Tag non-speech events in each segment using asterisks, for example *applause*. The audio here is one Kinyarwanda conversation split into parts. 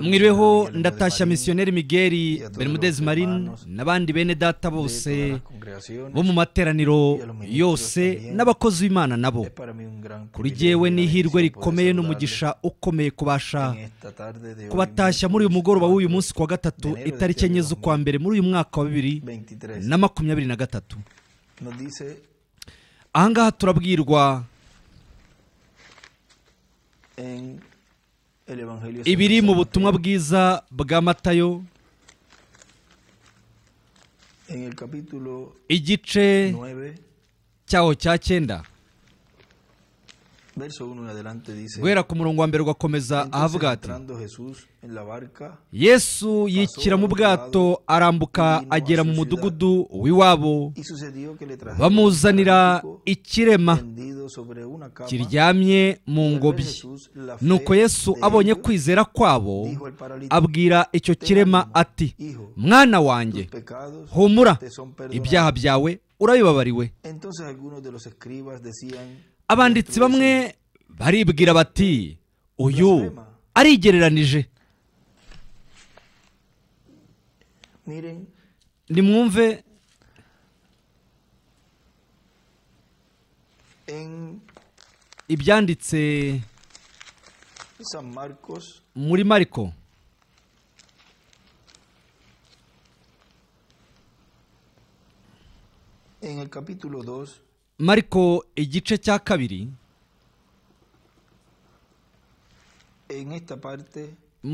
mwiriweho ndatashya misiyoneri migeri Bermudez marine n'abandi bene data bose bo mu materaniro yose n'abakozi b'imana nabo kuri jyewe n'ihirwe rikomeye n'umugisha ukomeye kubasha kubatashya muri uyu mugoroba w'uyu munsi ku wa gatatu itariki enye z'ukwa mbere muri uyu mwaka wa bibiri na makumyabiri na gatatu ahangaha turabwirwa ibiri mu butumwa bwiza bwa matayo igice cyaho cya cyenda guhera ku murongo wa mbere ugakomeza ahavuga ati yesu yikira mu bwato arambuka agera mu mudugudu w'iwabo bamuzanira ikirema kiryamye mu ngobyi nuko yesu abonye kwizera kwabo abwira icyo kirema ati mwana wanjye humura ibyaha byawe urabibabariwe abanditsi bamwe baribwira bati uyu arigereranije nimwumve ibyanditse muri mariko en el capítulo 2 mariko igice cya kabiri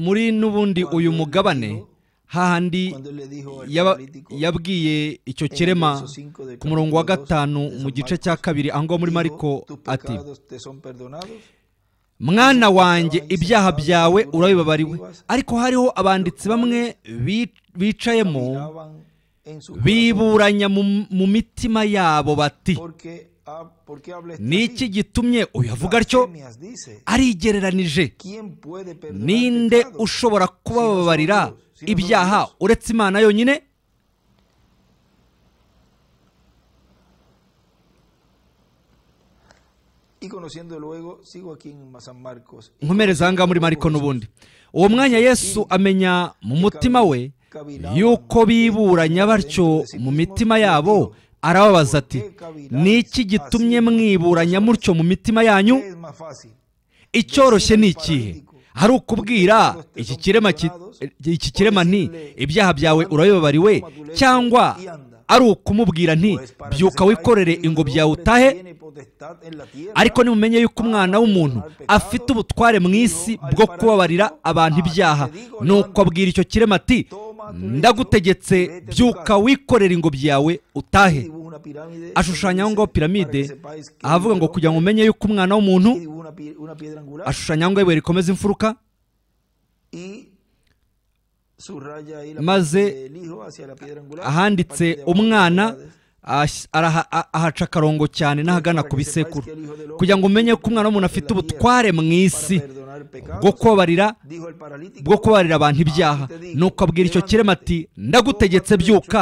muri n'ubundi uyu mugabane hahandi yabwiye icyo kirema ku murongo wa gatanu mu gice cya kabiri aho ngaho muri mariko ati mwana wanjye ibyaha byawe urabibabariwe ariko hariho abanditsi bamwe bicayemo biburanya mu mitima yabo bati ah, niki gitumye uyu avuga atyo arigereranije ninde ushobora kubababarira ibyaha uretse imana yonyine nkomereza aha ngaha muri mariko n'ubundi uwo mwanya yesu amenya mu mutima we y'uko biburanya batyo mu mitima yabo arababaza ati ni iki gitumye mwiburanya mutyo mu mitima yanyu icyoroshye ni ikihe hari ukubwira iki kirema nti ibyaha byawe urayobariwe cyangwa ari ukumubwira nti byuka wikorere ingobyi yawe utahe ariko nimumenye yuko umwana w'umuntu afite ubutware mu isi bwo kubabarira abantu ibyaha ni uko abwira icyo kirema ati ndagutegetse byuka wikorera ingobyi yawe utahe ashushanyaho ngo piramide ahavuga ngo kugira ngo umenye yuko umwana w'umuntu ashushanyaho ngo ibuye rikomeza imfuruka maze ahanditse umwana ahaca akarongo cyane n'ahagana ku bisekuru kugira ngo umenye ko umwana w'umuntu afite ubutware mu isi bwo kubabarira bwo kubabarira abantu ibyaha nuko abwira icyo kirema ati ndagutegetse byuka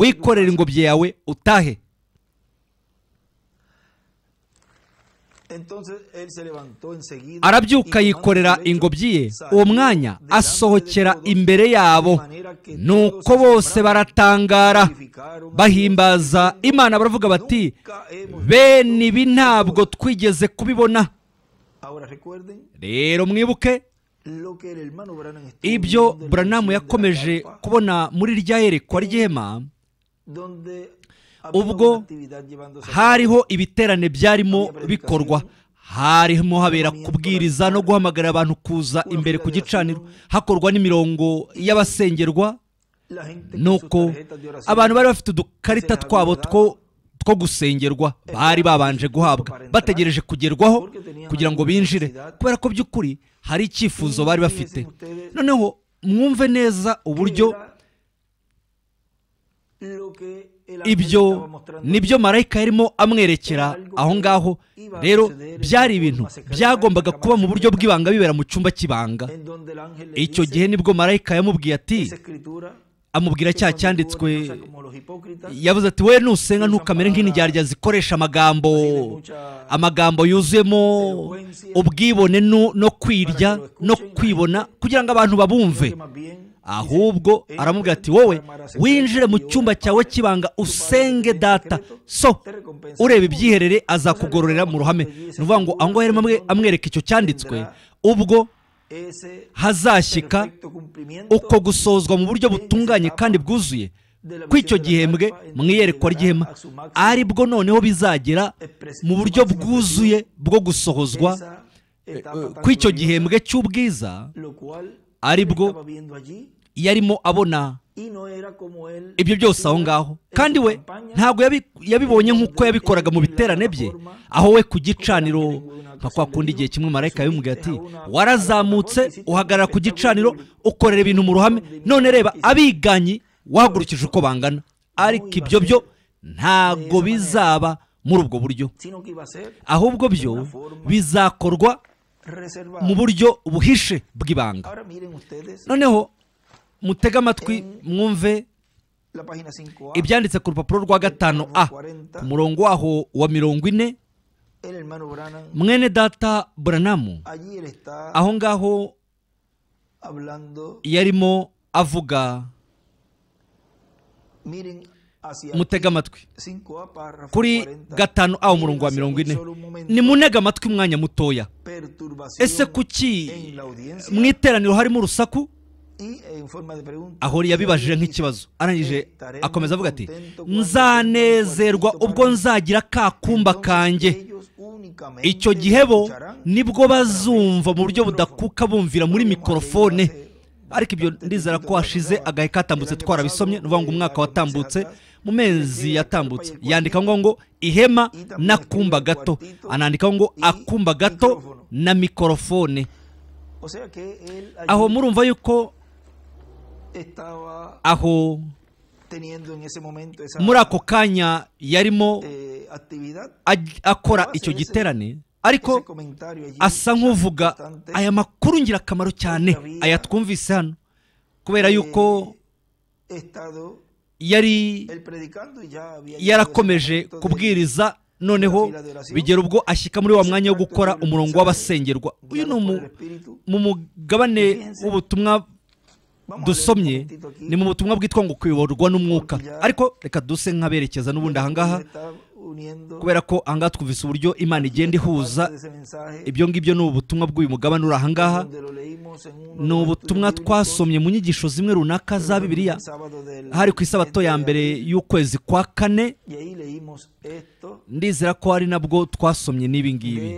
wikorere ingobyi yawe utahe arabyuka yikorera ingobyi ye uwo mwanya asohokera imbere yabo nuko bose baratangara bahimbaza imana baravuga bati bene ibi ntabwo twigeze kubibona Ahora recuerden, rero mwibuke ibyo buranamu yakomeje kubona muri rya yerekwa ryema ubwo hariho ibiterane byarimo bikorwa harimo habera kubwiriza no guhamagara abantu kuza imbere ku gicaniro hakorwa n'imirongo y'abasengerwa nuko abantu bari bafite udukarita twabo two two gusengerwa bari babanje guhabwa bategereje kugerwaho kugira ngo binjire kubera ko by'ukuri hari icyifuzo bari bafite noneho mwumve neza uburyo ibyo nibyo marayika yarimo amwerekera aho ngaho rero byari ibintu byagombaga kuba mu buryo bw'ibanga bibera mu cyumba cy'ibanga icyo gihe nibwo marayika yamubwiye ati amubwira cya cyanditswe yabuze ati we nusenga ntukamere nk'indyarya zikoresha amagambo amagambo yuzuyemo ubwibone no kwirya no kwibona kugira ngo abantu babumve ahubwo aramubwira ati wowe winjire mu cyumba cyawe kibanga usenge data so ureba ibyiherere azakugororera mu ruhame ni ukuvuga ngo aho ngaho amwereka icyo cyanditswe ubwo hazashyika uko gusozwa mu buryo butunganye kandi bwuzuye kw'icyo gihembwe mu iyerekwa ry'ihema ari bwo noneho bizagera mu buryo bwuzuye bwo gusohozwa eh, kw'icyo gihembwe cy'ubwiza ari bwo yarimo abona ibyo byose aho ngaho kandi we ntabwo yabibonye nk'uko yabikoraga mu biterane bye aho we ku gicaniro nka kwa kundi igihe kimwe marayika yumubwiye ati warazamutse uhagarara ku gicaniro ukorera ibintu mu ruhame none reba abiganyi wahagurukije uko bangana ariko ibyo byo ntabwo bizaba muri ubwo buryo ahubwo byo bizakorwa mu buryo buhishe bw'ibanga noneho mutega amatwi eh, mwumve ibyanditse ku rupapuro rwa gatanu a ku murongo waho wa mirongo ine mwene data buranamu aho ngaho yarimo avuga mutega amatwi kuri gatanu aho umurongo wa mirongo ine ni munega amatwi umwanya mutoya ese kuki mu iteraniro harimo urusaku ahuriye abibajije nk'ikibazo arangije akomeza avuga ati nzanezerwa ubwo nzagira ka kumba kanjye icyo gihe bo nibwo bazumva mu buryo budakuka bumvira muri mikorofone ariko ibyo ndizera ko hashize agahe katambutse twarabisomye ni ukuvuga ngo umwaka watambutse mu mezi yatambutse yandika ngo ngo ihema n'akumba gato anandika ngo akumba gato na mikorofone aho murumva yuko aho muri ako kanya yarimo eh, akora icyo giterane ariko asa nk'uvuga aya makuru ngirakamaro cyane aya twumvise hano kubera eh, yuko yari yarakomeje kubwiriza noneho bigera ubwo ashyika muri wa mwanya wo gukora umurongo w'abasengerwa uyu ni mu mugabane w'ubutumwa dusomye ni mu butumwa bwitwa ngo kuyoborwa n'umwuka ariko reka duse nk'aberekeza n'ubundi ahangaha kubera ko ahangaha twumvise uburyo imana igenda ihuza ibyo ngibyo ni ubutumwa bw'uyu mugabane uri ahangaha ni ubutumwa twasomye mu nyigisho zimwe runaka za bibiliya hari ku isabato ya mbere y'ukwezi kwa kane ndizera ko ari nabwo twasomye n'ibi ngibi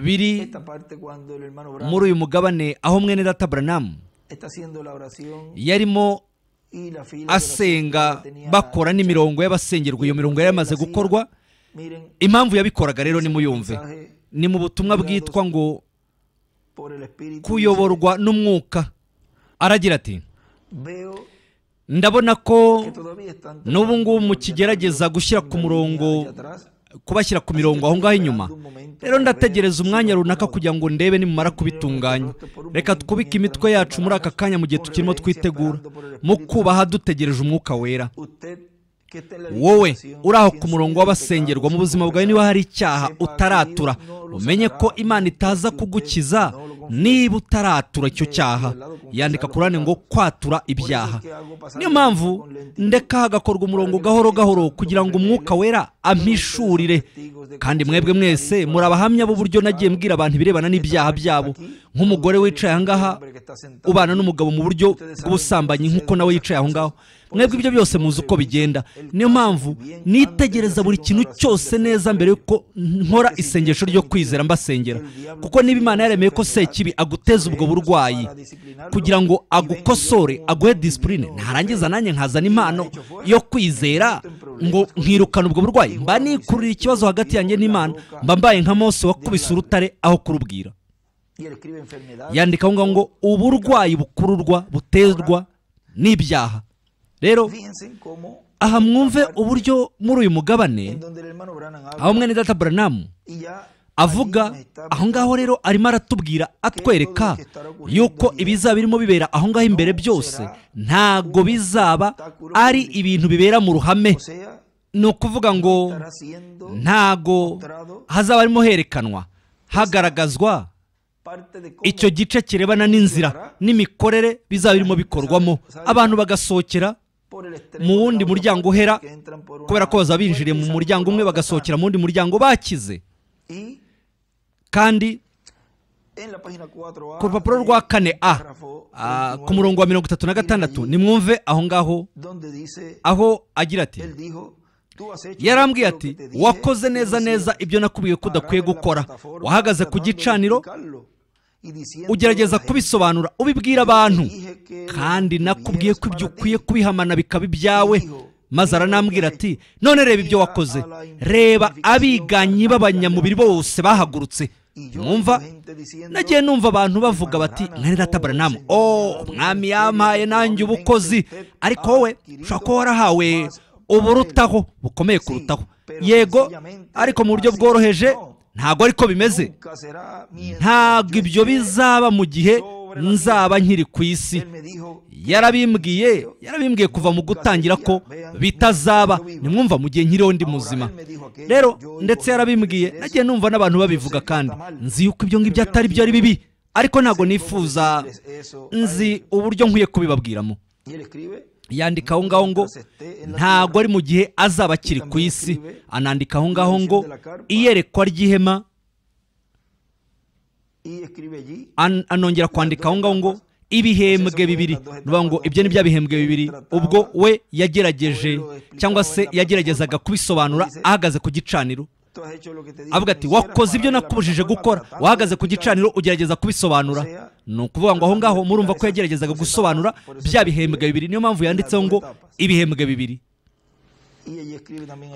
biri muri uyu mugabane aho mwene data buranamu está haciendo la oración yarimo asenga bakora n'imirongo y'abasengerwa iyo mirongo yari yamaze gukorwa impamvu yabikoraga rero nimuyumve ni mu butumwa bwitwa ngo kuyoborwa n'umwuka aragira ati ndabona ko n'ubu ngubu mukigerageza gushyira ku murongo kubashyira ku mirongo aho ngaho inyuma rero ndategereza umwanya runaka kugira ngo ndebe nimara kubitunganya reka twubike imitwe yacu muri aka kanya mu gihe tukirimo twitegura mu kubaha dutegereje umwuka wera wowe uri aho ku murongo w'abasengerwa mu buzima bwawe niba hari icyaha utaratura umenye ko imana itaza kugukiza niba utaratura icyo cyaha yandika kurane ngo kwatura ibyaha niyo mpamvu ndeka hagakorwa umurongo gahoro gahoro kugira ngo umwuka wera amishurire kandi mwebwe mwese muri abahamya b'uburyo nagiye mbwira abantu ibirebana n'ibyaha byabo nk'umugore wicaye ahangaha ubana n'umugabo mu buryo bw'ubusambanyi nk'uko nawe yicaye aho ngaho mwebwe ibyo byose muzi uko bigenda niyo mpamvu nitegereza buri kintu cyose neza mbere y'uko nkora isengesho ryo kwizera kwizera mbasengera kuko niba imana yaremeye ko sekibi aguteza ubwo burwayi kugira ngo agukosore aguhe disipurine ntarangiza nanjye nkazana impano yo kwizera ngo nkirukane ubwo burwayi mba nikurira ikibazo hagati yanjye n'imana mba mbaye nka mose wakubise urutare aho kurubwira yandika ngo ngo uburwayi bukururwa buterwa n'ibyaha rero aha mwumve uburyo muri uyu mugabane aho mwene data buranamu avuga aho ngaho rero arimo aratubwira atwereka yuko ibizaba birimo bibera aho ngaho imbere byose ntago bizaba ari ibintu bibera mu ruhame ni ukuvuga ngo ntago hazaba harimo herekanwa hagaragazwa icyo gice kirebana n'inzira n'imikorere bizaba birimo bikorwamo abantu bagasohokera mu wundi muryango uhera kubera ko bazaba binjiriye mu muryango umwe bagasohokera mu wundi muryango bakize kandi ku rupapuro eh, rwa kane a ah, ku murongo wa mirongo itatu na gatandatu nimwumve aho ngaho aho agira ati yarambwiye ati wakoze neza neza ibyo nakubwiye ko udakwiye gukora wahagaze ku gicaniro ugerageza kubisobanura ubibwira abantu kandi nakubwiye ko ibyo ukwiye kubihamana bikaba ibyawe maze aranambwira ati none reba ibyo wakoze reba abiganyi b'abanyamubiri bose bahagurutse mwumva nagiye numva abantu bavuga bati mwene data baranamu oh umwami yampaye nanjye ubukozi ariko wowe ushobora kuba warahawe uburutaho bukomeye kurutaho yego ariko mu buryo bworoheje ntabwo ariko bimeze ntabwo ibyo bizaba mu gihe nzaba nkiri ku isi yarabimbwiye yarabimbwiye kuva mu gutangira ko bitazaba nimwumva mu gihe nkiriho ndi muzima rero ndetse yarabimbwiye nagiye numva n'abantu babivuga kandi nzi yuko ibyo ngibyo atari byo ari bibi ariko ntabwo nifuza nzi uburyo nkwiye kubibabwiramo yandika aho ngaho ngo ntabwo ari mu gihe azaba akiri ku isi anandika aho ngaho ngo iyerekwa ry'ihema anongera kwandikaho ngaho ngo ibihembwe bibiri ruvuga ngo ibyo ni bya bihembwe bibiri ubwo we yagerageje cyangwa se yageragezaga kubisobanura ahagaze ku gicaniro avuga ati wakoze ibyo nakubujije gukora wahagaze ku gicaniro ugerageza kubisobanura ni ukuvuga ngo aho ngaho murumva ko yageragezaga gusobanura bya bihembwe bibiri niyo mpamvu yanditseho ngo ibihembwe bibiri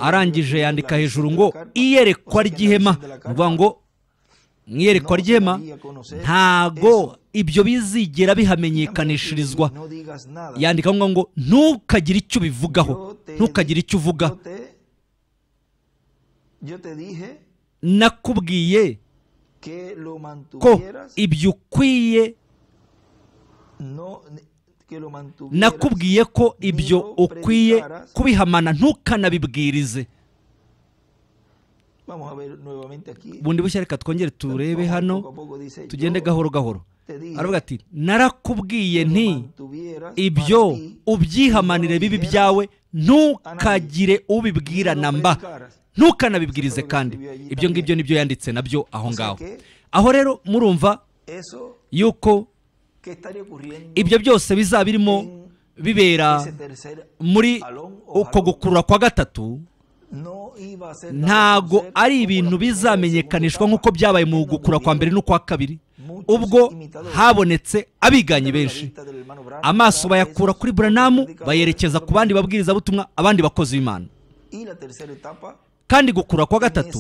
arangije yandika hejuru ngo iyerekwa ry'ihema ni ukuvuga ngo mu iyerekwa ryema ntago ibyo bizigera bihamenyekanishirizwa yandika ngo ntukagire icyo ubivugaho ntukagire icyo uvuga nakubwiye ko ibyo ukwiye nakubwiye ko ibyo ukwiye kubihamana ntukanabibwirize Vamos a ver nuevamente aquí. bundi bushya reka twongere turebe hano tugende gahoro gahoro aravuga ati narakubwiye nti ibyo ubyihamanire bibi byawe ntukagire ubibwira na mba ntukanabibwirize kandi ibyo ngibyo nibyo yanditse nabyo aho ngaho aho rero murumva yuko ibyo byose bizaba birimo bibera muri uko gukurura kwa gatatu ntago ari ibintu bizamenyekanishwa nk'uko byabaye mu gukura kwa mbere n'ukwa kabiri ubwo habonetse abiganyi benshi amaso bayakura kuri buranamu bayerekeza ku bandi babwirizabutumwa abandi bakozi b'imana kandi gukura kwa gatatu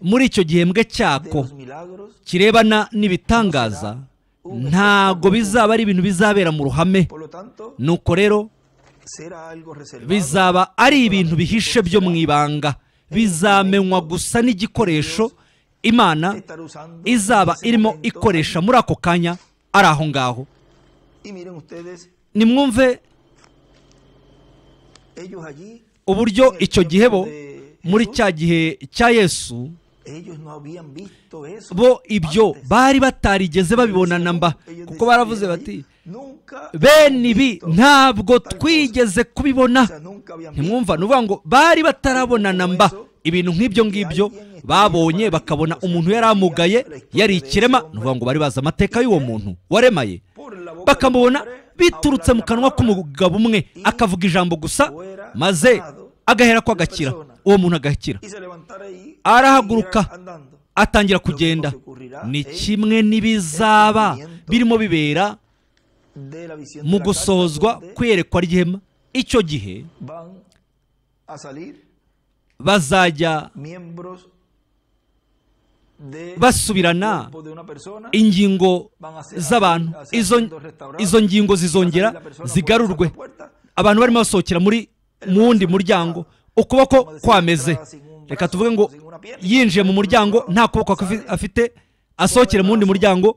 muri icyo gihembwe cyako kirebana n'ibitangaza ntago bizaba ari ibintu bizabera mu ruhame nuko rero bizaba ari ibintu bihishe byo mu ibanga bizamenywa gusa n'igikoresho imana izaba irimo ikoresha muri ako kanya ari aho ngaho nimwumve uburyo icyo gihe bo muri cya gihe cya yesu bo ibyo bari batarigeze babibona na mba kuko baravuze bati bene ibi ntabwo twigeze kubibona ntimwumva ni ukuvuga ngo bari batarabonana mba ibintu nk'ibyo ngibyo babonye bakabona umuntu yari amugaye yari ikirema ni ngo bari bazi amateka y'uwo ¿Eh? muntu waremaye bakamubona biturutse mu kanwa k'umugabo umwe akavuga ijambo gusa maze agahera ko agakira uwo muntu agakira arahaguruka atangira kugenda ni kimwe n'ibizaba birimo bibera mu gusozwa kwerekwa ryema icyo gihe bazajya basubirana ingingo z'abantu izo ngingo zizongera zigarurwe abantu barimo basohokera muri mu wundi muryango ukuboko kwameze reka tuvuge ngo yinjiye mu muryango nta kuboko afite asohokere mu wundi muryango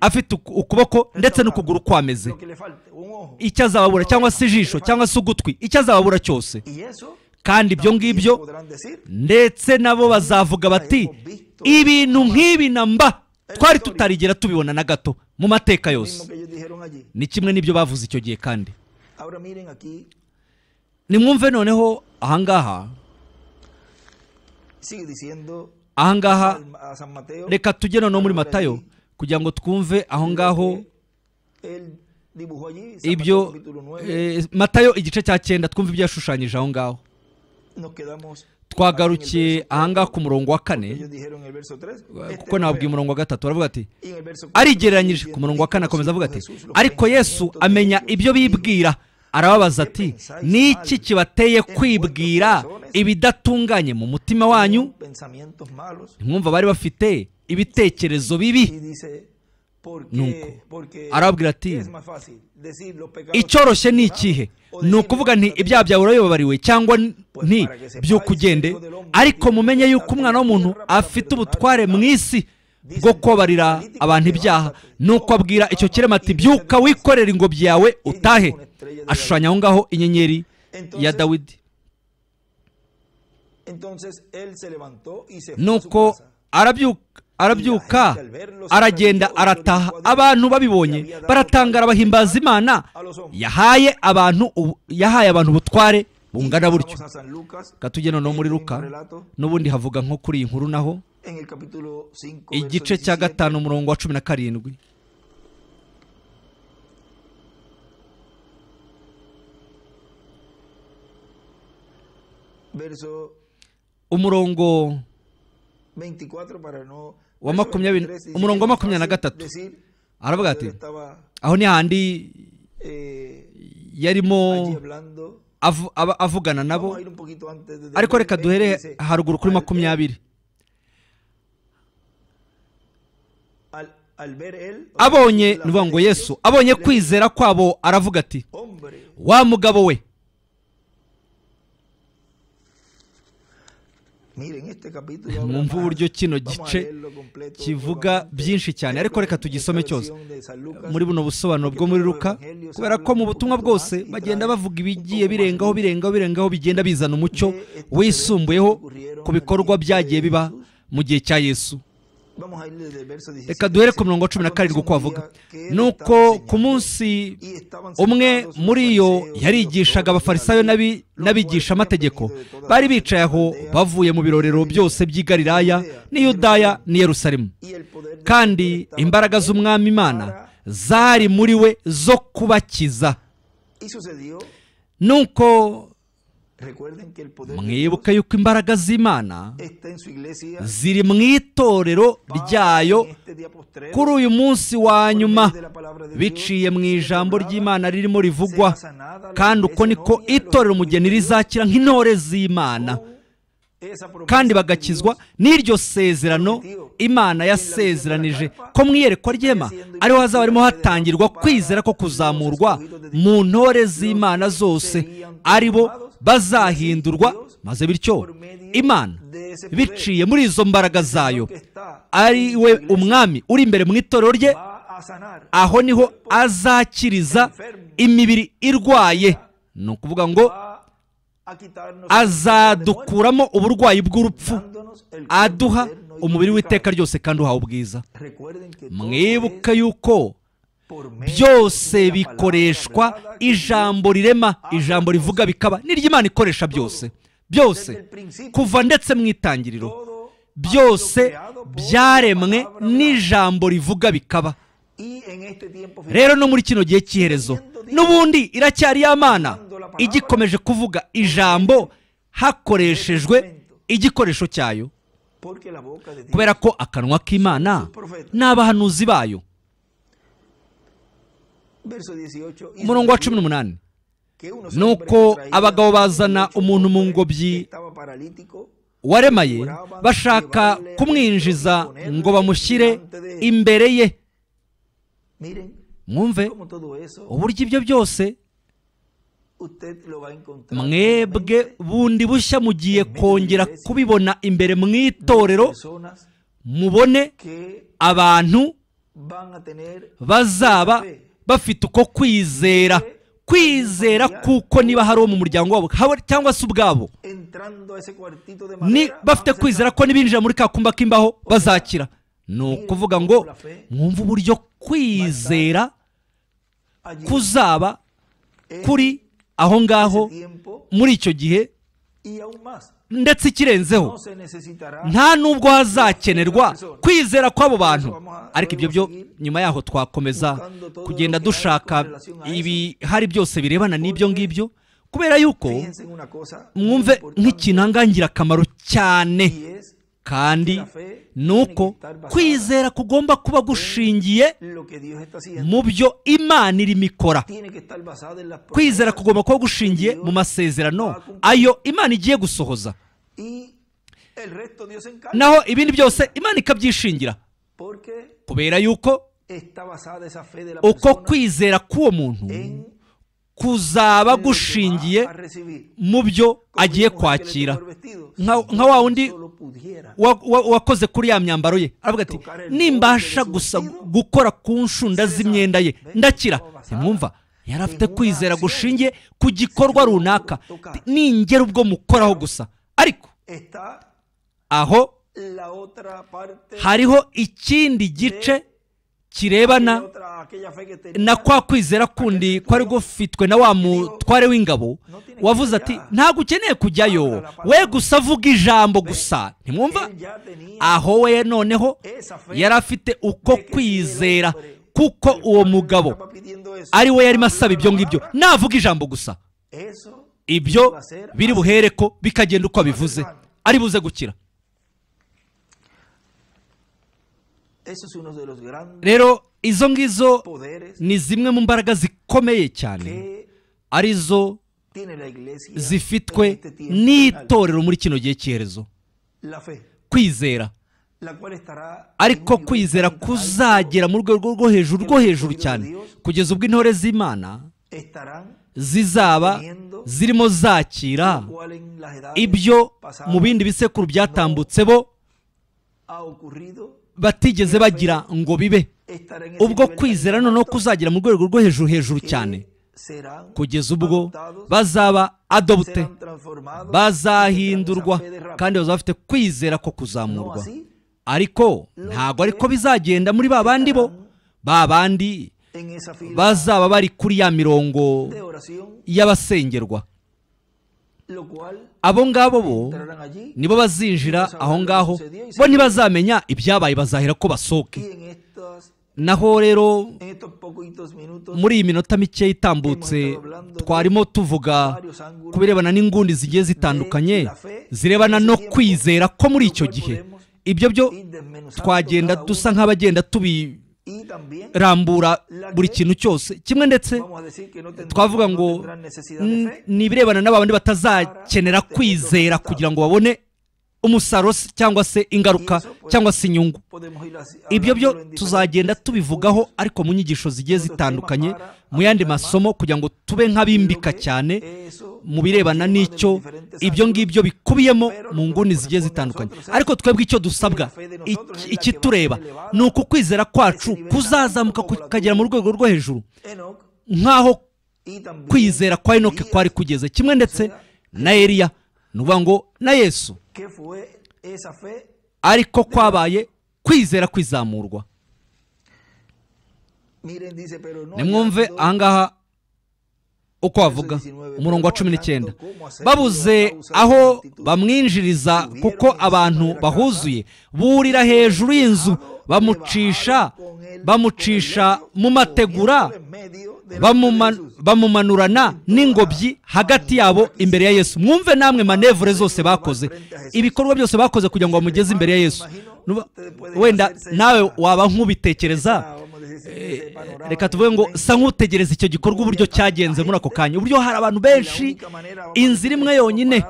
afite ukuboko ndetse n'ukuguru kwameze icyo azababura cyangwa se ijisho cyangwa se ugutwi icyo azababura cyose kandi ibyo ngibyo ndetse nabo bazavuga bati ibintu nk'ibi na mba twari tutarigera tubibona na gato mu mateka yose ni kimwe n'ibyo bavuze icyo gihe kandi nimwumve noneho ahangaha ahangaha reka tujye noneho muri matayo kugira ngo twumve aho ngaho ibyo eh, matayo igice cya cyenda twumve ibyo yashushanyije aho ngaho twagarukiye ahangaha ku murongo wa kane kuko nabwiye umurongo wa gatatu baravuga ati arigereranyije ku murongo wa kane akomeza avuga ati ariko yesu amenya ibyo bibwira arababaza ati ni iki kibateye kwibwira ibidatunganye mu mutima wanyu ntimwumva bari bafite ibitekerezo bibi nuko arababwira ati icyoroshye ni ikihe ni ukuvuga nti ibyaha byawe urabibabariwe cyangwa nti byukugende ugende ariko mumenye yuko umwana w'umuntu afite ubutware mu isi bwo kubabarira abantu ibyaha nuko abwira icyo kirema ati byuka wikorera ingobyi yawe utahe ashushanya aho ngaho inyenyeri ya dawidi nuko arabyuka arabyuka aragenda arataha abantu babibonye baratangara bahimbaza imana yahaye abantu yahaye abantu ubutware bungana butyo katujye noneho muri ruka n'ubundi havuga nko kuri iyi nkuru naho igice cya gatanu umurongo wa cumi na karindwi umurongo wa makumyabiri umurongo wa makumyabiri na gatatu aravuga ati aho ni handi eh, yarimo avugana nabo ariko reka duhere haruguru kuri makumyabiri abonye ni ngo yesu abonye kwizera kwabo aravuga ati wa mugabo we mwumve uburyo kino gice kivuga byinshi cyane ariko reka tugisome cyose muri buno busobanuro bwo muri ruka kubera ko mu butumwa bwose bagenda bavuga ibigiye birengaho birengaho birengaho bigenda bizana umucyo wisumbuyeho ku bikorwa byagiye biba mu gihe cya yesu reka duhere ku mirongo cumi na karindwi uko bavuga ni uko ku munsi umwe muri yo yarigishaga abafarisayo n'abigisha amategeko bari bicaye aho bavuye mu birorero byose by'igariraya n'iyudaya n'i Yerusalemu kandi imbaraga z'umwami imana zari muri we zo kubakiza nuko mwibuke yuko imbaraga z'imana ziri mu itorero ryayo kuri uyu munsi wa nyuma biciye mu ijambo ry'imana ririmo rivugwa kandi uko niko itorero umugeni rizakira nk'intore z'imana oh, kandi bagakizwa n'iryo sezerano imana yasezeranije ko mwiyerekwa ryema ariho hazaba harimo hatangirwa kwizera ko kuzamurwa mu ntore z'imana zose aribo bazahindurwa maze bityo imana biciye muri izo mbaraga zayo ari we umwami uri imbere mu itorero rye aho niho azakiriza imibiri irwaye ni ukuvuga ngo azadukuramo uburwayi bw'urupfu aduha umubiri w'iteka ryose kandi uhawe ubwiza mwibuke yuko byose bikoreshwa ijambo rirema ijambo rivuga bikaba n'iry'imana ikoresha byose byose kuva ndetse mu itangiriro byose byaremwe n'ijambo rivuga bikaba rero no muri kino gihe cy'iherezo n'ubundi iracyari y'amana igikomeje kuvuga ijambo hakoreshejwe igikoresho cyayo kubera ko akanwa k'imana ni abahanuzi bayo umurongo wa cumi n'umunani ni uko abagabo bazana umuntu mu ngobyi waremaye bashaka kumwinjiza ngo bamushyire imbere ye mwumve uburyo ibyo byose mwebwe bundi bushya mugiye kongera kubibona imbere mu itorero mubone abantu bazaba bafite uko kwizera kwizera kuko niba hari uwo mu muryango wabo cyangwa se ubwabo bafite kwizera ko n'ibinjira muri ka kumba k'imbaho bazakira ni ukuvuga ngo mwumve uburyo kwizera kuzaba eh, kuri aho ngaho muri icyo gihe ndetse ikirenzeho nta n'ubwo hazakenerwa kwizera kw'abo bantu ariko ibyo byo nyuma yaho twakomeza kugenda dushaka ibihari byose birebana n'ibyo ngibyo kubera yuko mwumve nk'ikintu akamaro cyane kandi ni uko kwizera kugomba kuba gushingiye mu byo imana irimo ikora kwizera kugomba kuba gushingiye mu masezerano ayo imana igiye gusohoza naho ibindi byose imana ikabyishingira kubera yuko uko kwizera k'uwo muntu kuzaba gushingiye mu byo agiye kwakira nka wa wundi wakoze kuri ya myambaro ye aravuga ati nimbasha gusa gukora ku nshunda z'imyenda ye ndakira ntimwumva yari afite kwizera gushingiye ku gikorwa runaka ningera ubwo mukoraho gusa ariko aho hariho ikindi gice kirebana na kwa kwizera kundi kwari gufitwe na wa mutware w'ingabo wavuze ati ntabwo ukeneye kujyayo we gusa avuga ijambo gusa ntimwumva aho we noneho yari afite uko kwizera kuko uwo mugabo ari we yarimo asaba ibyo ngibyo navuga ijambo gusa ibyo biri buhereko bikagenda uko bivuze ari buze gukira rero izo ngizo ni zimwe mu mbaraga zikomeye cyane arizo zifitwe n'itorero muri kino gihe cyerezo kwizera ariko kwizera kuzagera mu rwego rwo hejuru rwo hejuru cyane kugeza ubwo intore z'imana zizaba zirimo zakira ibyo mu bindi bisekuru byatambutse bo batigeze bagira ngo bibe ubwo kwizera no kuzagera mu rwego rwo hejuru hejuru cyane kugeza ubwo bazaba adobute bazahindurwa kandi bazaba bafite kwizera ko kuzamurwa ariko ntabwo ariko bizagenda muri ba bandi bo ba bandi bazaba bari kuri ya mirongo y'abasengerwa abo ngabo bo nibo bazinjira aho ngaho bo ntibazamenya ibyabaye bazahera ko basohoke naho rero muri iyi minota mike itambutse twarimo tuvuga ku birebana n'ingundi zigiye zitandukanye zirebana no kwizera ko muri icyo gihe ibyo byo twagenda dusa nk'abagenda tubi rambura buri kintu cyose kimwe ndetse twavuga ngo ni ibirebana n'abandi batazakenera kwizera kugira ngo babone umusaruro cyangwa se ingaruka cyangwa se inyungu ah, ibyo byo tuzagenda tubivugaho ariko mu nyigisho zigiye zitandukanye mu yandi masomo kugira ngo tube nk'abimbika cyane mu birebana n'icyo ibyo ngibyo bikubiyemo mu nguni zigiye zitandukanye ariko twebwe icyo dusabwa ikitureba ni uku kwizera kwacu kuzazamuka kukagera mu rwego rwo hejuru nk'aho kwizera kwa inoke kwari kugeze kimwe ndetse na eriya ni ukuvuga ngo na yesu ariko kwabaye kwizera kwizamurwa nimwumve ahangaha uko bavuga umurongo wa cumi n'icyenda babuze aho bamwinjiriza kuko abantu bahuzuye burira hejuru y'inzu bamucisha bamucisha mu mategura bamumanurana n'ingobyi hagati yabo imbere ya yesu mwumve namwe manevure zose bakoze ibikorwa byose bakoze kugira ngo bamugeze imbere ya yesu wenda nawe waba nk'ubitekereza eh, reka tuvuge ngo sa nk'utegereza icyo gikorwa uburyo cyagenze muri ako kanya uburyo hari abantu benshi inzira imwe yonyine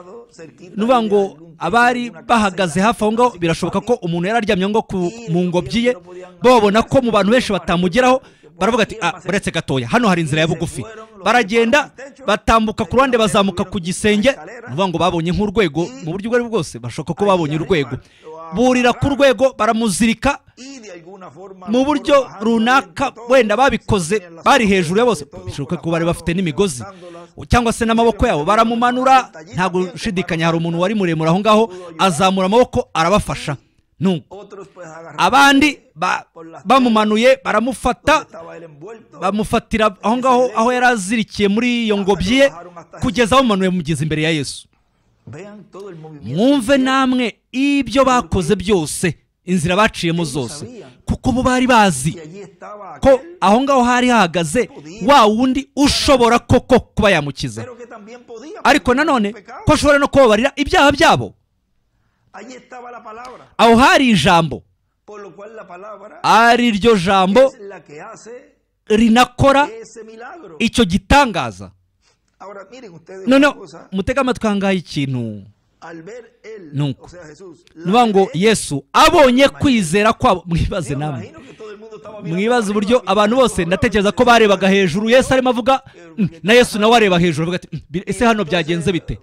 nuba ngo abari bahagaze hafi aho ngaho birashoboka ko umuntu yari aryamye ngo mu ngobyi ye babona ko mu bantu benshi batamugeraho baravuga ati ah, uretse gatoya hano hari inzira ya bugufi baragenda batambuka ku ruhande bazamuka ku gisenge ni ngo babonye nk'urwego mu buryo ubwo ari bwo bwose bashoboka ko babonye urwego burira ku rwego baramuzirika mu buryo runaka wenda babikoze bari hejuru ya bose bishoboka ko bari bafite n'imigozi cyangwa se n'amaboko yabo baramumanura ntabwo ushidikanya hari umuntu wari muremure aho ngaho azamura amaboko arabafasha nuko abandi bamumanuye baramufata bamufatira aho ngaho aho yari azirikiye muri iyo ngobyi ye kugeza bamanuye mugeze imbere ya yesu mwumve namwe ibyo bakoze byose inzira baciyemo zose kuko bo bari bazi ko aho ngaho hari hahagaze wa wundi ushobora koko kuba yamukiza ariko nanone ko ashobora no kubabarira ibyaha byabo aho hari ijambo ari ryo jambo rinakora icyo gitangaza no no mutega amatwi ahangaha ikintu nuko niba ngo yesu abonye kwizera kwabo mwibaze namwe mwibaze uburyo abantu bose ndatekereza ko barebaga hejuru yesu arimo avuga mm, na yesu nawe areba hejuru mm, ese hano byagenze bite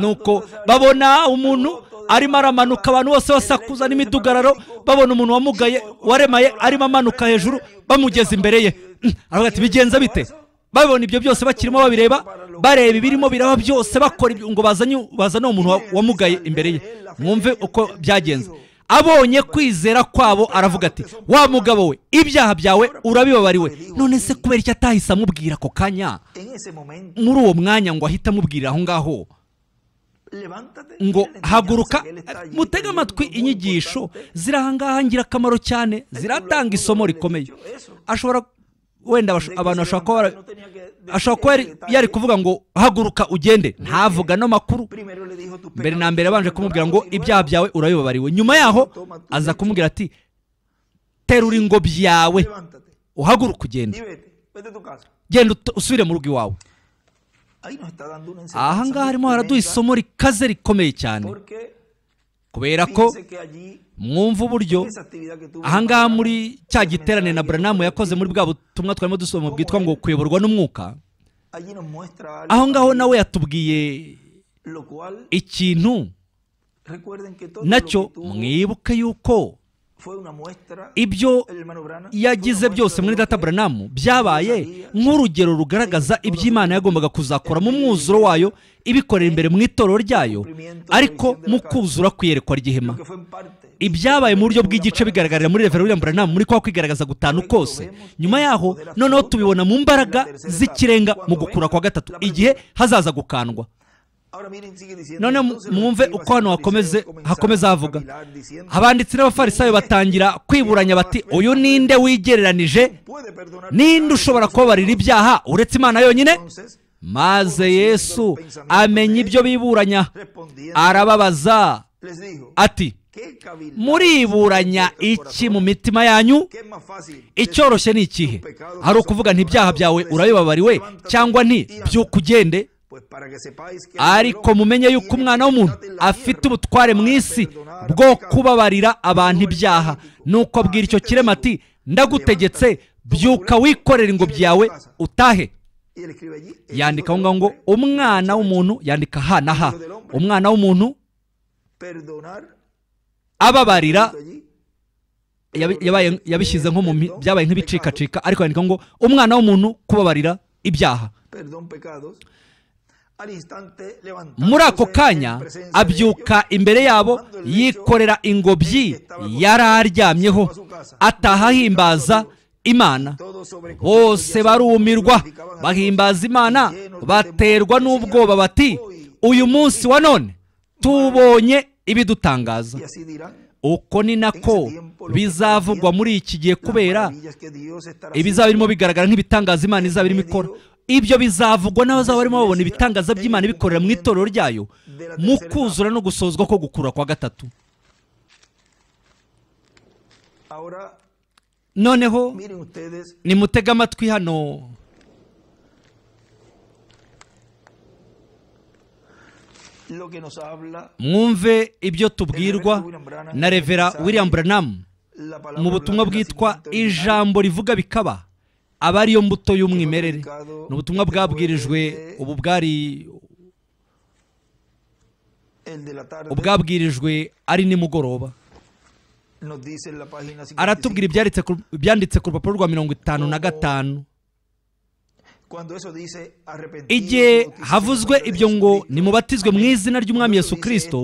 nuko babona umuntu arimo aramanuka abantu bose basakuza n'imidugararo babona umuntu wamugaye waremaye arimo amanuka hejuru bamugeza imbere ye mm, aravuga ati bigenza bite babona ibyo byose bakirimo babireba bareba ibirimo biraba byose bakora ibyo ngo bazane uwo muntu wamugaye imbere ye mwumve uko byagenze abonye kwizera kwabo aravuga ati wa mugabo we ibyaha byawe urabibabariwe none se kubera icyo atahise amubwira ako kanya muri uwo mwanya ngo ahite amubwira aho ngaho ngo haguruka mutega amatwi inyigisho ziri ahangaha ngirakamaro cyane ziratanga isomo rikomeye ashobora wenda abantu ashobora kuba yari kuvuga ngo haguruka ugende ntavuga ano makuru mbere na mbere abanje kumubwira ngo ibyaha byawe urabibabariwe nyuma yaho aza kumubwira ati terura ingobyi yawe uhaguruka ugende genda usubire mu rugo iwawe aha ngaha harimo haraduha isomo rikaze rikomeye cyane kubera ko mwumva uburyo ahangaha muri cya giterane na buranamu yakoze muri bwa butumwa twarimo dusoma bwitwa ngo kuyoborwa n'umwuka aho ngaho nawe yatubwiye ikintu nacyo mwibuke yuko ibyo yagize byose muri data buranamu byabaye nk'urugero rugaragaza ibyo imana yagombaga kuzakora mu mwuzuro wayo ibikorera imbere mu itorero ryayo ariko mu kuzura kwiyerekwa ry'ihema ibyabaye mu buryo bw'igice bigaragarira muri revera william buranamu muri kwa kwigaragaza gutanu kose nyuma yaho noneho tubibona mu mbaraga z'ikirenga mu gukura kwa gatatu igihe hazaza gukandwa none mwumve uko hano hakomeze hakomeza havuga abanditsi n'abafarisayo batangira kwiburanya bati uyu ninde wigereranije ninde ushobora kubabarira ibyaha uretse imana yonyine maze yesu amenya ibyo biburanya arababaza ati muriburanya iki mu mitima yanyu icyoroshye ni ikihe hari ukuvuga ntibyaha byawe urabibabariwe cyangwa nti by'ukugende ariko mumenye yuko umwana w'umuntu afite ubutware mu isi bwo kubabarira abantu ibyaha nuko bwira icyo kirema ati ndagutegetse byuka wikorera ingobyi yawe utahe yandika aho ngaho ngo umwana w'umuntu yandika ha na ha umwana w'umuntu ababarira yabishyize nko mu byabaye nk'ibicikacika ariko yandika ngo umwana w'umuntu kubabarira ibyaha muri ako kanya abyuka imbere yabo yikorera ingobyi yari aryamyeho ataha imana bose barumirwa bahimbaza imana baterwa n'ubwoba bati uyu munsi wa none tubonye ibidutangaza uko ni nako bizavugwa muri iki gihe kubera ibizaba birimo bigaragara nk'ibitangaza imana izaba irimo ikora ibyo bizavugwa n'abazaba barimo babona ibitangaza by'imana bikorera mu itorero ryayo mu kuzura no gusozwa ko gukura kwa gatatu noneho nimutega amatwi hano mwumve ibyo tubwirwa na revera william branham mu butumwa bwitwa ijambo rivuga bikaba aba ariyo mbuto y'umwimerere ni ubutumwa bwabwirijwe ubu bwari ubwabwirijwe ari nimugoroba aratubwira ibyanditse ku rupapuro rwa mirongo itanu na gatanu igihe havuzwe ibyo ngo nimubatizwe mu izina ry'umwami Yesu kirisito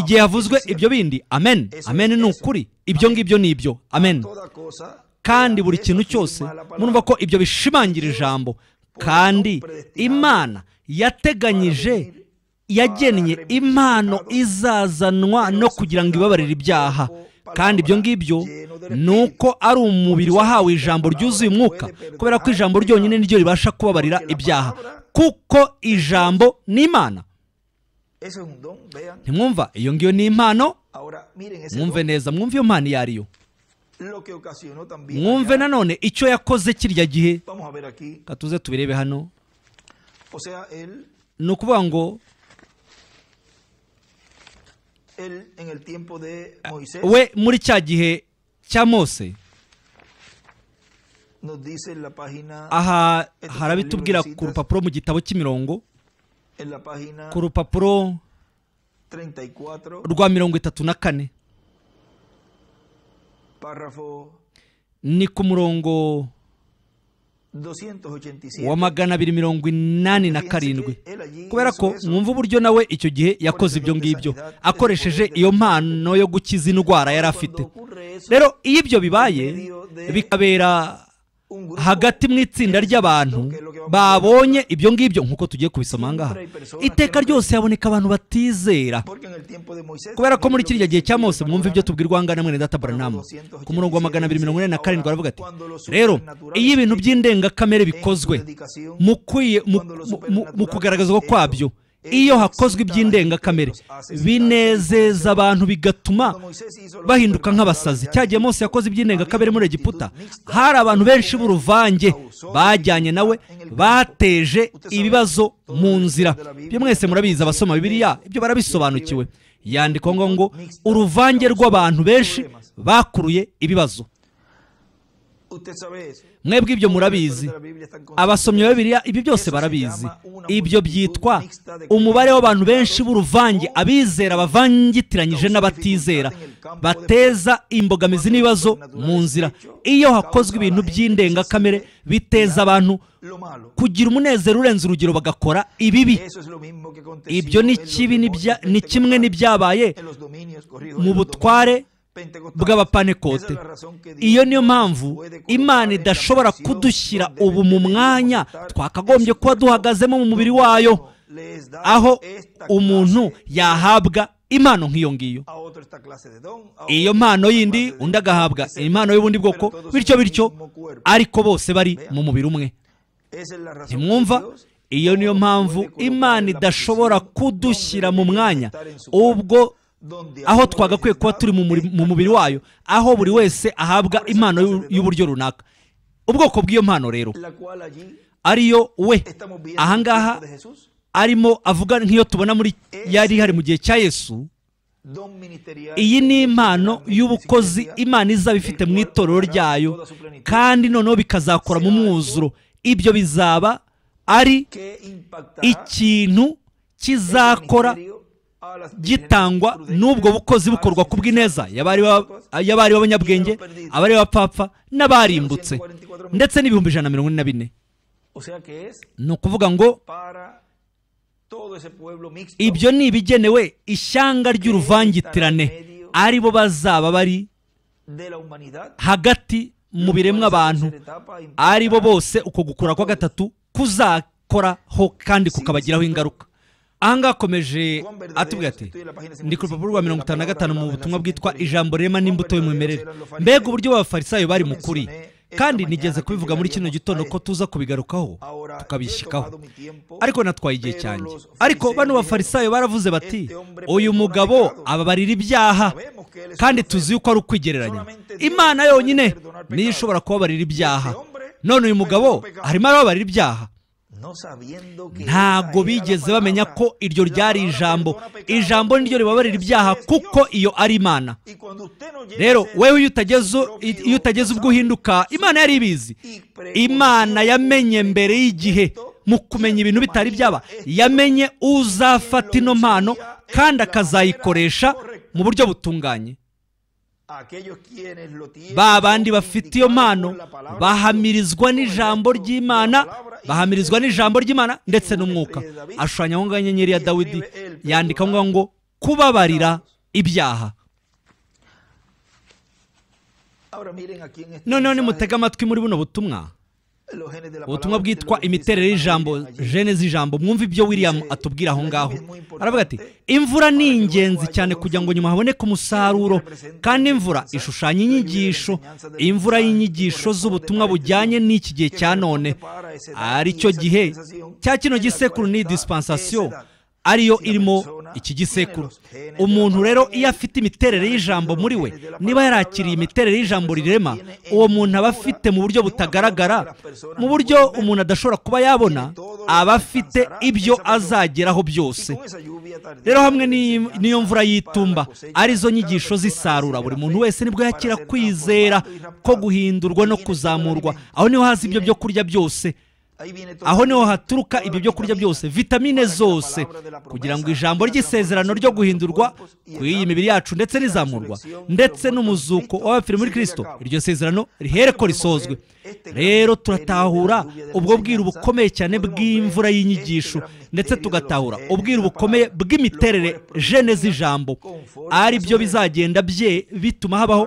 igihe havuzwe ibyo bindi amen amen ni ukuri ibyo ngibyo ni ibyo amen kandi buri kintu cyose murumva ko ibyo bishimangira ijambo kandi imana yateganyije yagennye impano izazanwa no kugira ngo ibabarire ibyaha kandi ibyo ngibyo ni uko ari umubiri wahawe ijambo ryuzuye umwuka kubera ko ijambo ryonyine niryo ribasha kubabarira ibyaha kuko ijambo ni imana ntimwumva iyo ngiyo ni impano mwumve neza mwumve iyo mpano iyo ari yo mwumve nanone icyo yakoze kirya gihe katuze tubirebe hano ni ukuvuga ngo ah, we muri cya gihe cya mose aha harabitubwira ku rupapuro mu gitabo cy'imirongo ku rupapuro rwa mirongo itatu na kane ni ku murongo wa magana abiri mirongo inani na karindwi kubera ko mwumva uburyo nawe icyo gihe yakoze ibyo ngibyo akoresheje iyo mpano yo gukiza indwara yari afite rero iyo ibyo bibaye bikabera hagati mu itsinda ry'abantu babonye ibyo ngibyo nk'uko tugiye kubisoma ngaha iteka ryose haboneka abantu batizera kubera ko muri kiriya gihe cya mose mwumva ibyo tubwirwa ngana mwene data baranamu ku murongo wa magana abiri mirongo ine na karindwi aravuga ati rero iyo ibintu by'indengakamere bikozwe mu kugaragaza kugaragazwa kwabyo iyo hakozwe iby'indengakamere binezeza abantu bigatuma bahinduka nk'abasazi cyagiye munsi yakoze iby'indengakamere muri egiputa hari abantu benshi b'uruvange bajyanye nawe bateje ibibazo mu nzira ibyo mwese murabizi abasoma bibiriya ibyo barabisobanukiwe yandikwa ngo ngo uruvange rw'abantu benshi bakuruye ibibazo mwebwe ibyo murabizi abasomyi b'abiriya ibi byose barabizi ibyo byitwa umubare w'abantu benshi b'uruvange abizera bavangitiranyije n'abatizera bateza imbogamizi n'ibibazo mu nzira iyo hakozwe ibintu by'indengakamere biteza abantu kugira umunezero urenze urugero bagakora ibibi ibyo ni kibi ni kimwe n'ibyabaye mu butware bw'abapanekote iyo niyo mpamvu imana idashobora kudushyira ubu mu mwanya twakagombye kuba duhagazemo mu mubiri wayo aho umuntu yahabwa impano nk'iyo ngiyo iyo mpano yindi undi agahabwa impano y'ubundi bwoko bityo bityo ariko bose bari mu mubiri umwe ntimwumva iyo niyo mpamvu imana idashobora kudushyira mu mwanya ubwo aho twagakwiye kuba turi mu mubiri wayo aho buri wese ahabwa impano y'uburyo runaka ubwoko bw'iyo mpano rero ariyo we ahangaha arimo avuga nk'iyo tubona muri yari ihari mu gihe cya yesu iyi ni impano y'ubukozi imana izaba ifite mu itorero ryayo kandi noneho bikazakora mu mwuzuro ibyo bizaba ari ikintu kizakora gitangwa n'ubwo bukozi bukorwa ku bw'ineza y'abari b'abanyabwenge abari b'abapfapfa n'abarimbutse ndetse n'ibihumbi ijana na mirongo ine na bine ni ukuvuga ngo ibyo ni ibigenewe ishyanga ry'uruvangitirane aribo bazaba bari hagati mu biremwa abantu aribo bose uko gukura kwa gatatu kuzakoraho kandi kukabagiraho ingaruka ahangaha akomeje atubwira ati ndi ku rupapuro rwa mirongo itanu na gatanu mu butumwa bwitwa ijambo rema n'imbuto y'umwimerere mbega uburyo abafarisayo bari mu kuri kandi nigeze kubivuga muri kino gitondo ko tuza kubigarukaho tukabishyikaho ariko natwaye igihe cyanjye ariko bano bafarisayo baravuze bati uyu mugabo ababarira ibyaha kandi tuzi yuko ari ukwigereranya imana yonyine niyo ishobora kubabarira ibyaha none uyu mugabo arimo arababarira ibyaha ntabwo bigeze bamenya ko iryo ryari ijambo ijambo niryo ribabarira ibyaha kuko iyo ari imana rero wewe iyo utageze ubwo uhinduka imana yari ibizi imana yamenye mbere y'igihe mu kumenya ibintu bitari byaba yamenye uzafata ino mpano kandi akazayikoresha mu buryo butunganye ba bandi bafite iyo mpano bahamirizwa n'ijambo ry'imana bahamirizwa n'ijambo ry'imana ndetse n'umwuka ashushanya aho ngaho inyenyeri ya dawidi yandika aho ngo kubabarira ibyaha noneho nimutega amatwi muri buno butumwa ubutumwa bwitwa imiterere y'ijambo jene z'ijambo mwumve ibyo william atubwira aho ngaho aravuga ati imvura ni ingenzi cyane kugira ngo nyuma haboneke umusaruro kandi imvura ishushanya inyigisho imvura y'inyigisho z'ubutumwa bujyanye n'iki gihe cya none ari cyo gihe cya kino gisekuru ni dispensation. ariyo irimo iki gisekuru umuntu rero iyo afite imiterere y'ijambo muri we niba yarakiriye imiterere y'ijambo rirema uwo muntu aba afite mu buryo butagaragara mu buryo umuntu adashobora kuba yabona aba afite ibyo azageraho byose rero hamwe n'iyo mvura y'itumba arizo nyigisho zisarura buri muntu wese nibwo yakira kwizera ko guhindurwa no kuzamurwa aho niho haza ibyo byo kurya byose aho niho haturuka ibyo byo kurya byose vitamine zose kugira ngo ijambo ry'isezerano ryo guhindurwa ku iyi mibiri yacu ndetse n'izamurwa ndetse n'umuzuko w'abapfiri muri kirisito iryo sezerano rihere ko risozwe eh, rero turatahura ubwo bwiru bukomeye cyane bw'imvura y'inyigisho ndetse tugatahura ubwiru bukomeye bw'imiterere jene z'ijambo ari byo bizagenda bye bituma habaho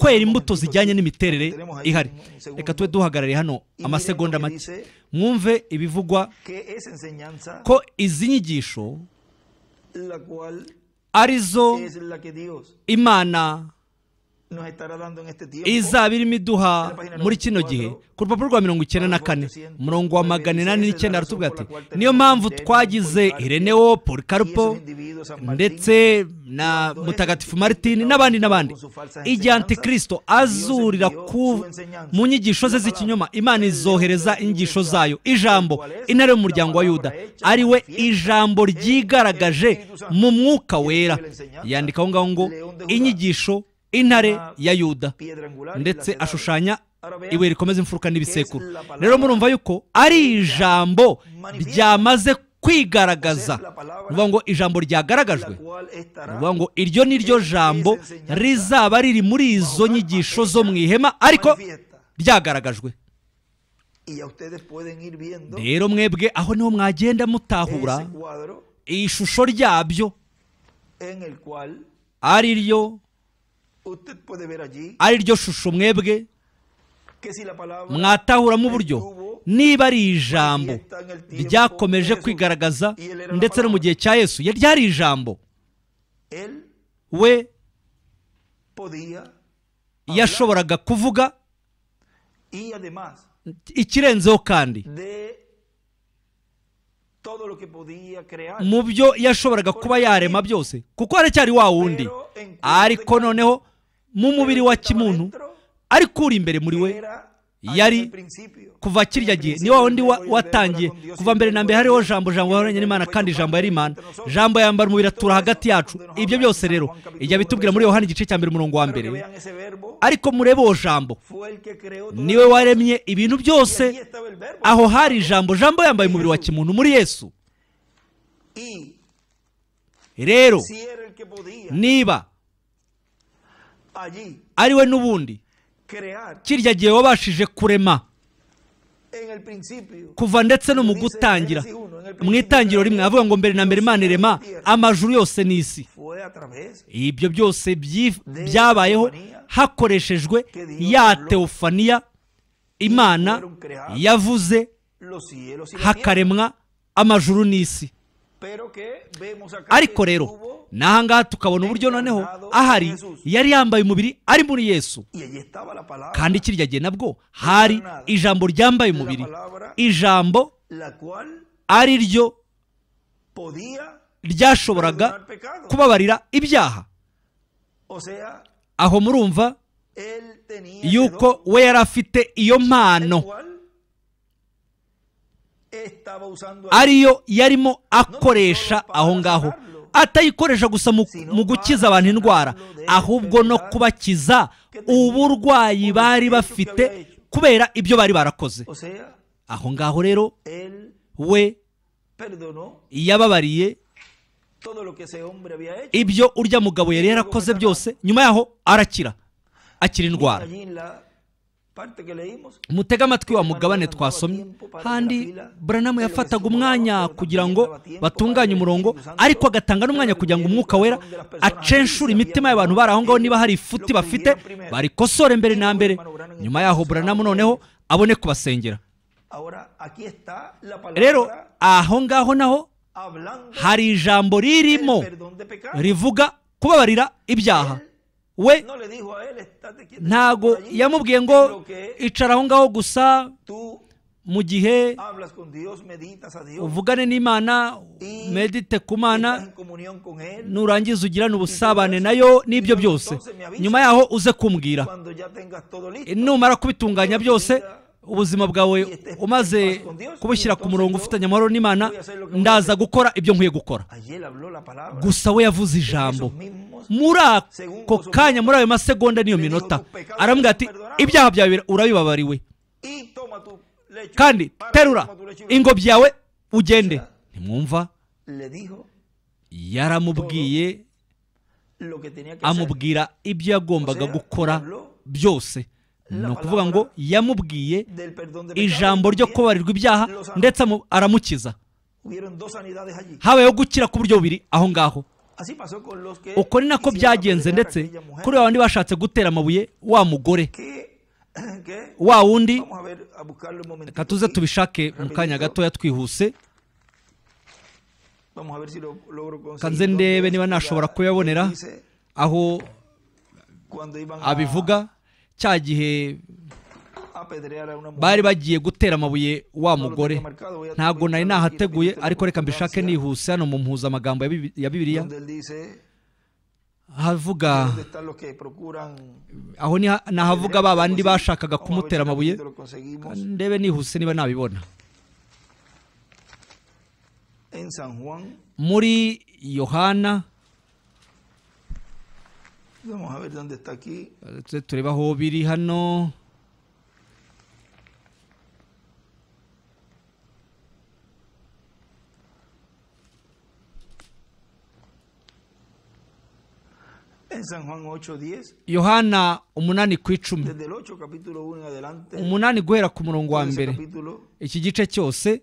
kwera imbuto zijyanye n'imiterere ihari reka tube duhagarariye hano amasegonda make mwumve ibivugwa ko izi nyigisho ari zo imana izaba irimo iduha muri kino gihe ku rupapuro rwa mirongo icyenda na kane umurongo wa magana inani n'icyenda aratubwira ati niyo mpamvu twagize ireneo porukarupo ndetse na mutagatifu maritini n'abandi n'abandi igihe antikristo azurira ku mu nyigisho ze z'ikinyoma imana izohereza inyigisho zayo ijambo intare y'umuryango wa yuda ari we ijambo ryigaragaje mu mwuka wera yandika aho ngaho ngo inyigisho intare ya yuda ndetse ashushanya ibuye rikomeza imfuruka n'ibisekuru rero murumva yuko ari ijambo ryamaze kwigaragaza ni ngo ijambo ryagaragajwe ni ngo iryo ni ryo jambo rizaba riri muri izo nyigisho zo mu ihema ariko ryagaragajwe rero mwebwe aho niho mwagenda mutahura iyi shusho ryabyo ari ryo ari ryo shusho mwebwe mwatahuramo uburyo niba ari ijambo ryakomeje kwigaragaza ndetse no mu gihe cya yesu ryari ijambo we yashoboraga kuvuga ikirenzeho kandi mu byo yashoboraga kuba yarema byose kuko haracyari wa wundi ariko noneho mu mubiri wa kimuntu ariko uri imbere muri we yari kuva kirya gihe ni wa wundi watangiye kuva mbere na mbere hariho jambo jambo yahoranye n'imana kandi jambo yari imana jambo yambara umubiri atura hagati yacu ibyo byose rero ijya bitubwira muri yohani igice cya mbere umurongo wa mbere ariko murebe uwo jambo niwe waremye ibintu byose aho hari ijambo jambo yambaye umubiri wa kimuntu muri yesu rero niba ari we n'ubundi kirya gihe wabashije kurema kuva ndetse no mu gutangira mu itangiro rimwe avuga ngo mbere na mbere imana irema amajuru yose n'isi ibyo byose byabayeho hakoreshejwe ya teofaniya imana yavuze hakaremwa amajuru n'isi ariko rero n'aha ngaha tukabona uburyo noneho ahari yari yambaye umubiri ari muri yesu kandi kirya gihe nabwo hari ijambo ryambaye umubiri ijambo ari ryo ryashoboraga kubabarira ibyaha aho murumva yuko we yari afite iyo mpano ariyo yarimo akoresha aho ngaho atayikoresha gusa mu gukiza abantu indwara ahubwo no kubakiza uburwayi bari bafite kubera ibyo bari barakoze aho ngaho rero we yababariye ibyo urya mugabo yari yarakoze byose nyuma yaho arakira akira indwara mutege amatwi wa mugabane twasomye kandi buranamu yafataga umwanya kugira ngo batunganye umurongo ariko agatanga n'umwanya kugira ngo umwuka wera acenshura imitima y'abantu bari aho ngaho niba hari ifuti bafite barikosore mbere na mbere nyuma yaho buranamu noneho abone kubasengera rero aho ngaho naho hari ijambo ririmo rivuga kubabarira ibyaha we ntago yamubwiye ngo icaraho ngaho gusa mu gihe uvugane n'imana medite ku mana nurangiza ugirane ubusabane nayo n'ibyo byose nyuma yaho uze kumbwira numara kubitunganya byose ubuzima bwawe *laughs* umaze kubushyira ku murongo ufitanye amahoro n'imana ndaza gukora ibyo nkwiye gukora gusa we yavuze ijambo muri ako kanya muri ayo masegonda n'iyo minota arambwira ati ibyaha byawe urabibabariwe kandi terura ingobyi yawe ugende ntimwumva yaramubwiye amubwira ibyo yagombaga gukora byose ni ukuvuga ngo yamubwiye ijambo ryo kubarirwa ibyaha ndetse aramukiza habayeho gukira ku buryo bubiri aho ngaho uko ni nako byagenze ndetse kuri wa wundi bashatse gutera amabuye wa mugore *coughs* wa wundi reka tuze tubishake mu kanya gatoya twihuse kanze ndebe niba nashobora kuyabonera aho abivuga cya gihe bari bagiye gutera amabuye wa mugore ntabwo nari nahateguye ariko reka mbishake nihuse hano mu mpuzamagambo ya bibiliya havuga aho ni ahavuga ba bandi bashakaga kumutera amabuye ndebe nihuse niba nabibona muri yohana Vamos a ver dónde está aquí. Tureba bajo biri hano. San Juan 8:10 Yohana umunani ku icumi umunani guhera ku murongo wa mbere iki gice cyose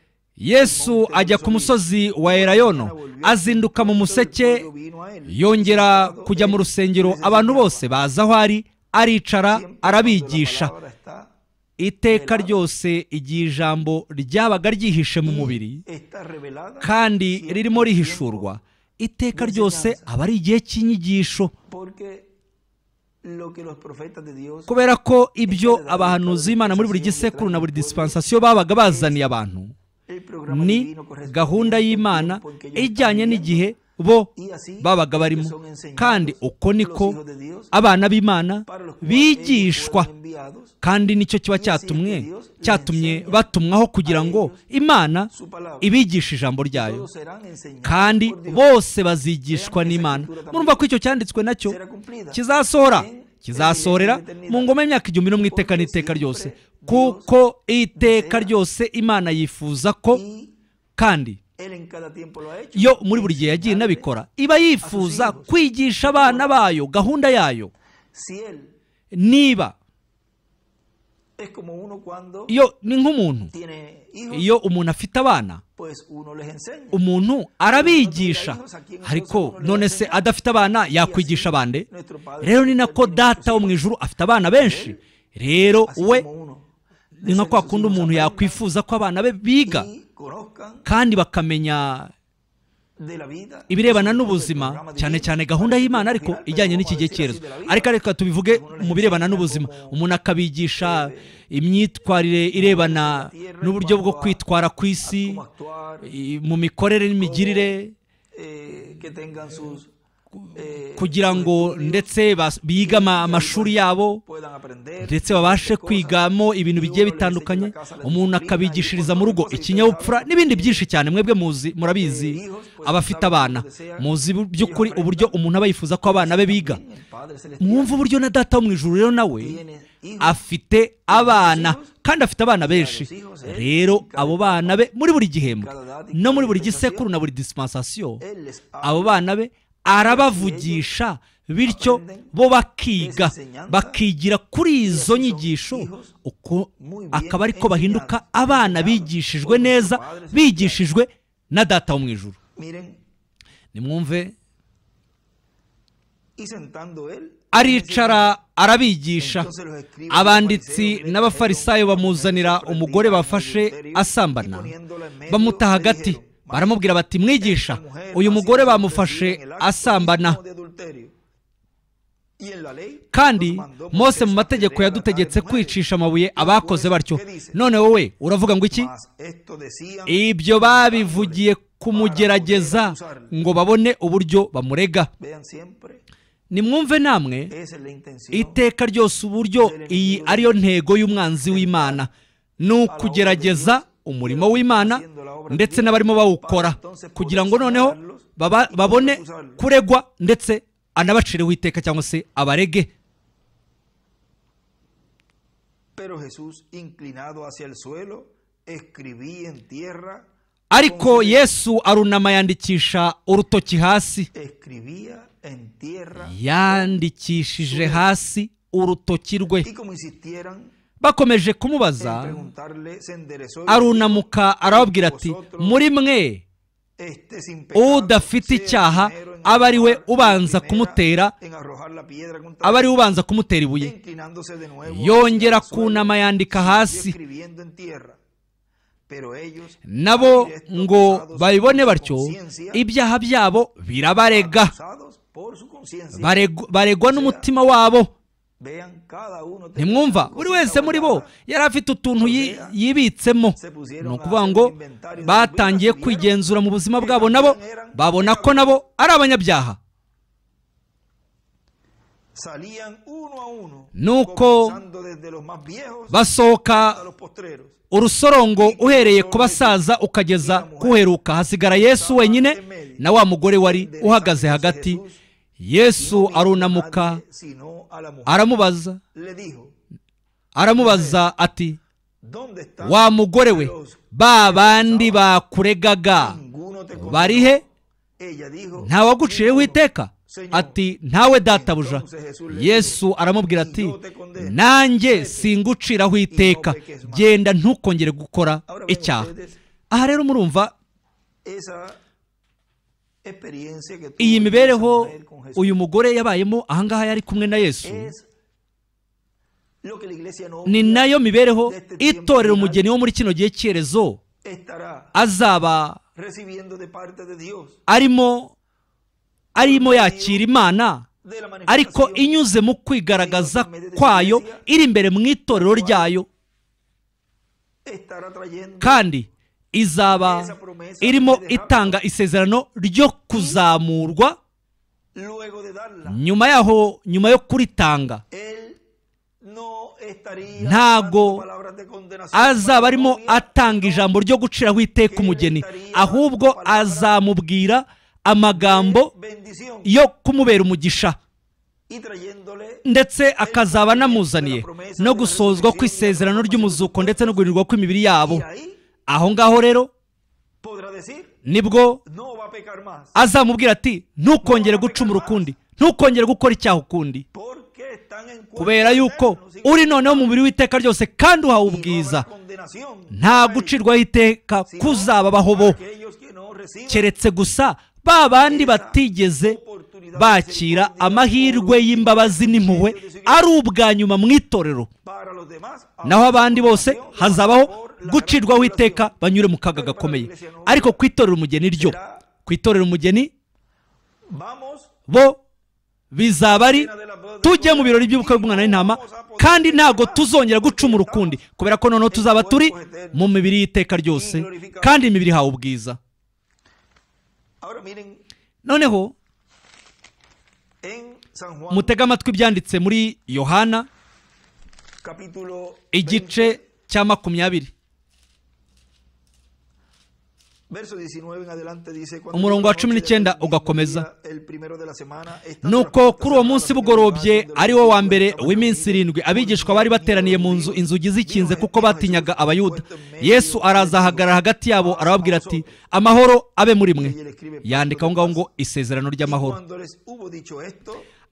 yesu ajya ku musozi wa erayono azinduka mu museke yongera kujya mu rusengero abantu bose baza aho ari aricara arabigisha iteka ryose igihe ijambo ryabaga ryihishe mu mubiri kandi ririmo rihishurwa iteka ryose aba ari igihe cy'inyigisho kubera ko ibyo abahanuzi b'imana muri buri gisekuru na buri disipansasiyo babaga bazaniye abantu ni gahunda y'imana ijyanye n'igihe bo babaga barimo kandi uko niko abana b'imana bigishwa kandi nicyo kiba cyatumwe cyatumye batumwaho kugira ngo imana ibigishe ijambo ryayo kandi bose bazigishwa n'imana murumva ko icyo cyanditswe nacyo kizasohora kizasorera mu ngoma y'imyaka igihumbi no mu iteka n'iteka ryose kuko iteka ryose imana yifuza ko kandi yo muri buri gihe yagiye inabikora iba yifuza kwigisha abana bayo gahunda yayo niba iyo ni nk'umuntu iyo umuntu afite abana umuntu arabigisha ariko none se adafite abana yakwigisha abandi rero ni nako data wo mu ijuru afite abana benshi rero we nka kwa kundi umuntu yakwifuza ko abana be biga kandi bakamenya ibirebana n'ubuzima cyane cyane gahunda y'imana ariko ijyanye n'iki gihe cyerezo ariko reka tubivuge mu birebana n'ubuzima umuntu akabigisha imyitwarire irebana n'uburyo bwo kwitwara ku isi mu mikorere n'imigirire Eh, kugira ngo ndetse biga amashuri yabo ndetse babashe kwigamo ibintu bigiye bitandukanye umuntu akabigishiriza mu rugo ikinyabupfura n'ibindi byinshi cyane mwebwe muzi murabizi abafite abana muzi by'ukuri uburyo umuntu aba yifuza ko abana be biga mwumva uburyo na data wo mu ijoro rero nawe afite abana kandi afite abana benshi eh, rero abo bana be muri buri gihembwe no muri buri gisekuru na buri disipansasiyo abo bana be arabavugisha bityo bo bakiga bakigira kuri izo nyigisho uko akaba ariko bahinduka abana bigishijwe neza bigishijwe na data wo mu ijoro nimwumve aricara arabigisha abanditsi n'abafarisayo bamuzanira umugore bafashe asambana bamuta hagati baramubwira bati mwigisha uyu mugore bamufashe asambana kandi mose mu mategeko yadutegetse kwicisha amabuye abakoze batyo none wowe uravuga ngo iki ibyo babivugiye kumugerageza ngo babone uburyo bamurega nimwumve namwe iteka ryose uburyo iyi ariyo ntego y'umwanzi w'imana ni ukugerageza umurimo w'imana ndetse n'abarimo bawukora kugira ngo noneho babone kuregwa ndetse anabacire witeka cyangwa se abarege ariko yesu arunama yandikisha urutoki hasi yandikishije hasi urutoki rwe bakomeje kumubaza arunamuka arababwira ati muri mwe udafite icyaha aba ari we ubanza kumutera aba ari we ubanza kumutera ibuye yongera kunama yandika hasi nabo ngo babibone batyo ibyaha byabo birabarega baregwa n'umutima wabo nimwumva buri wese muri bo yari afite utuntu yibitsemo ni ukuvuga ngo batangiye kwigenzura mu buzima bwabo nabo babona ko nabo ari abanyabyaha nuko basohoka urusorongo uhereye ku basaza ukageza kuheruka hasigara yesu wenyine na wa mugore wari uhagaze hagati yesu arunamuka aramubaza aramubaza ati wa mugore we ba bandi bakuregaga barihe he ntawaguciyeho iteka ati ntawe databuja yesu aramubwira ati nanjye singuciraho iteka genda ntukongere gukora icyaha aha rero murumva iyi mibereho uyu mugore yabayemo ahangaha yari kumwe na yesu ni nayo mibereho itorera umugeni wo muri kino gihe cyerezo azaba arimo arimo yakira imana ariko inyuze mu kwigaragaza kwayo iri imbere mu itorero ryayo kandi izaba irimo itanga isezerano ryo kuzamurwa nyuma yaho nyuma yo kuritanga ntabwo azaba arimo atanga ijambo ryo guciraho iteka umugeni ahubwo azamubwira amagambo yo kumubera umugisha ndetse akazaba anamuzaniye no gusozwa kw'isezerano ry'umuzuko ndetse no guhinirwa kw'imibiri yabo aho ngaho rero nibwo aza amubwira ati ntukongere gucumura ukundi ntukongere gukora icyaha ukundi kubera yuko uri noneho mu mubiri w'iteka ryose kandi uhawe ubwiza nta gucirwaho iteka kuzaba bo keretse gusa ba bandi batigeze bakira amahirwe y'imbabazi n'impuhwe ari ubwa nyuma mu itorero naho abandi bose hazabaho gucirwaho iteka banyure mu kaga gakomeye ariko ku itorero umugeni ryo ku itorero umugeni bo bizaba ari tujye mu birori by'ubukwe bw'umwana w'intama kandi ntabwo tuzongera gucumura ukundi kubera ko noneho tuzaba turi mu mibiri y'iteka ryose kandi imibiri ihawe ubwiza noneho mutega amatwi ibyanditse muri yohana igice cya makumyabiri umurongo wa cumi n'icyenda ugakomeza nuko kuri uwo munsi bugorobye ari wo wa mbere w'iminsi irindwi abigishwa bari bateraniye mu nzu inzugi zikinze kuko batinyaga abayuda yesu arazahagarara hagati yabo arababwira ati amahoro abe muri mwe yandika aho ngaho ngo isezerano ry'amahoro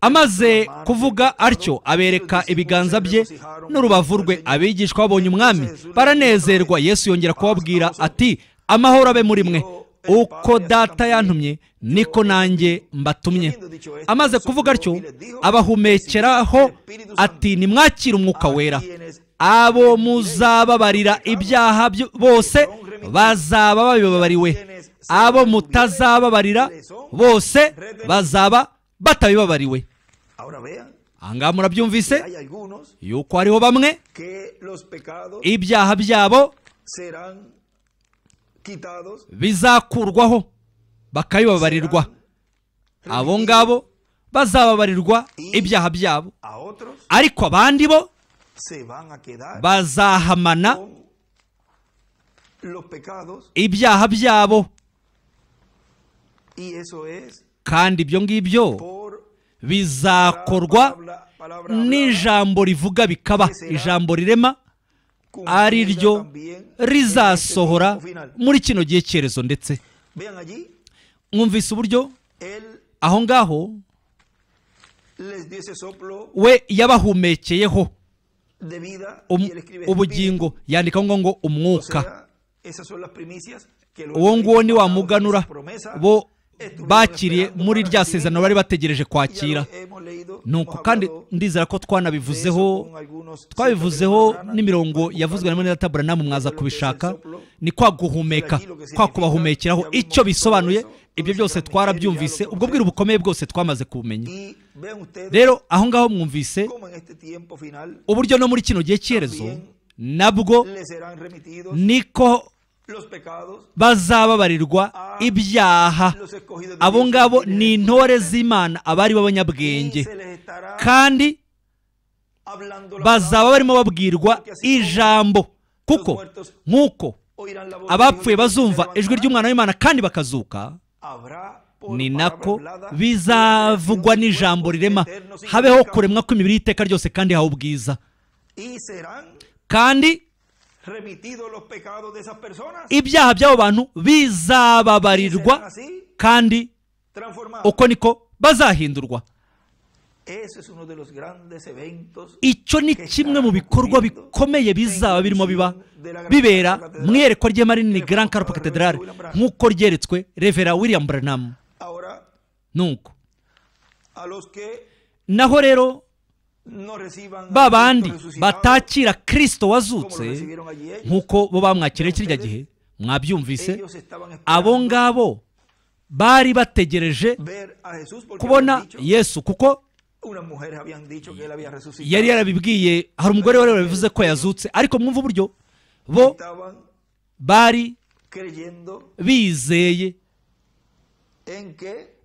amaze kuvuga atyo abereka ibiganza bye n'urubavu rwe abigishwa babonye umwami baranezerwa yesu yongera kubabwira ati amahoro abe muri mwe uko data yantumye niko nanjye mbatumye amaze kuvuga atyo abahumekeraho ati nimwakire umwuka wera abo muzababarira ibyaha bose bazaba babibabariwe abo mutazababarira bose bazaba batabibabariwe ahangaha murabyumvise yuko hariho bamwe ibyaha byabo bizakurwaho bakabibabarirwa abo ngabo bazababarirwa ibyaha byabo ariko abandi bo bazahamana ibyaha byabo kandi ibyo ngibyo bizakorwa n'ijambo rivuga bikaba ijambo rirema ari ryo rizasohora muri kino gihe cyerezo ndetse mwumvise uburyo aho ngaho we yabahumekeyeho um, ubugingo yandikaho ngo ngo umwuka uwo nguwo ni wamuganura bo bakiriye muri rya sezerano bari bategereje kwakira nuko kandi ndizera ko twanabivuzeho twabivuzeho n'imirongo yavuzwe na mwene data buranamu mwaza kubishaka ni kwa guhumeka kwa kubahumekeraho icyo bisobanuye ibyo byose twarabyumvise ubwo bwira bukomeye bwose twamaze kumenya rero aho ngaho mwumvise uburyo no muri kino gihe cy'iherezo nabwo niko bazababarirwa ah, ibyaha abo ngabo ni intore z'imana abari b'abanyabwenge kandi bazaba barimo babwirwa ijambo kuko nk'uko abapfuye bazumva ijwi ry'umwana w'imana kandi bakazuka ni nako bizavugwa n'ijambo rirema habeho kuremwa kw'imibiri y'iteka ryose kandi hawe ubwiza kandi ibyaha by'abo bantu bizababarirwa kandi uko niko bazahindurwa icyo ni kimwe mu bikorwa bikomeye bizaba birimo biba bibera mu iyerekwa ry'ihema rinini Grand Carpe Cathedral nk'uko ryeretswe Revera William Branham nuko naho rero ba batakira Kristo wazutse nk'uko bo bamwakiriye kirya gihe mwabyumvise abo ngabo bari bategereje kubona yesu kuko yari yarabibwiye hari umugore wari wabivuze ko yazutse ariko mwumva uburyo bo bari bizeye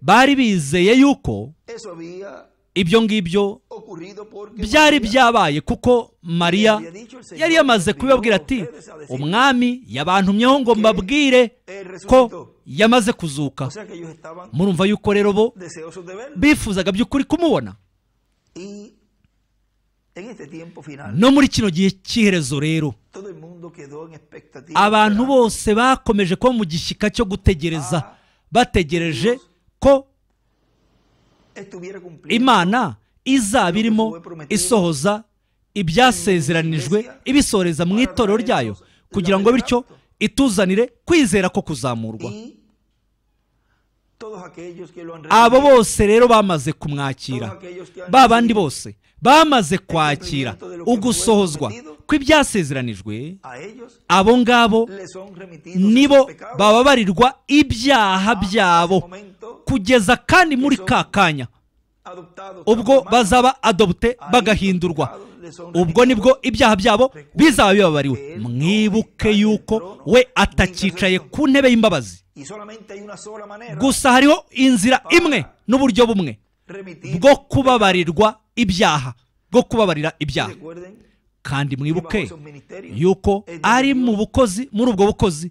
bari bizeye yuko ibyo ngibyo byari byabaye kuko mariya yari yamaze kubibabwira ati umwami yabantumyeho ngo mbabwire ko yamaze kuzuka murumva yuko rero bo bifuzaga by'ukuri kumubona no muri kino gihe cy'iherezo rero abantu bose bakomeje kuba mu gishyika cyo gutegereza ah, bategereje ko imana izaba irimo isohoza ibyasezeranijwe ibisoreza mu itorero ryayo kugira ngo bityo ituzanire kwizera ko kuzamurwa abo bose rero bamaze kumwakira ba bandi bose bamaze kwakira ugusohozwa ko ibyasezeranijwe abo ngabo nibo bababarirwa ibyaha ah, byabo kugeza kandi muri ka kanya ubwo bazaba adobute bagahindurwa ubwo nibwo ibyaha byabo bizaba bibabariwe mwibuke yuko we atakicaye ku ntebe y'imbabazi gusa hariho inzira imwe n'uburyo bumwe bwo kubabarirwa ibyaha bwo kubabarira ibyaha kandi mwibuke yuko ari mu bukozi muri ubwo bukozi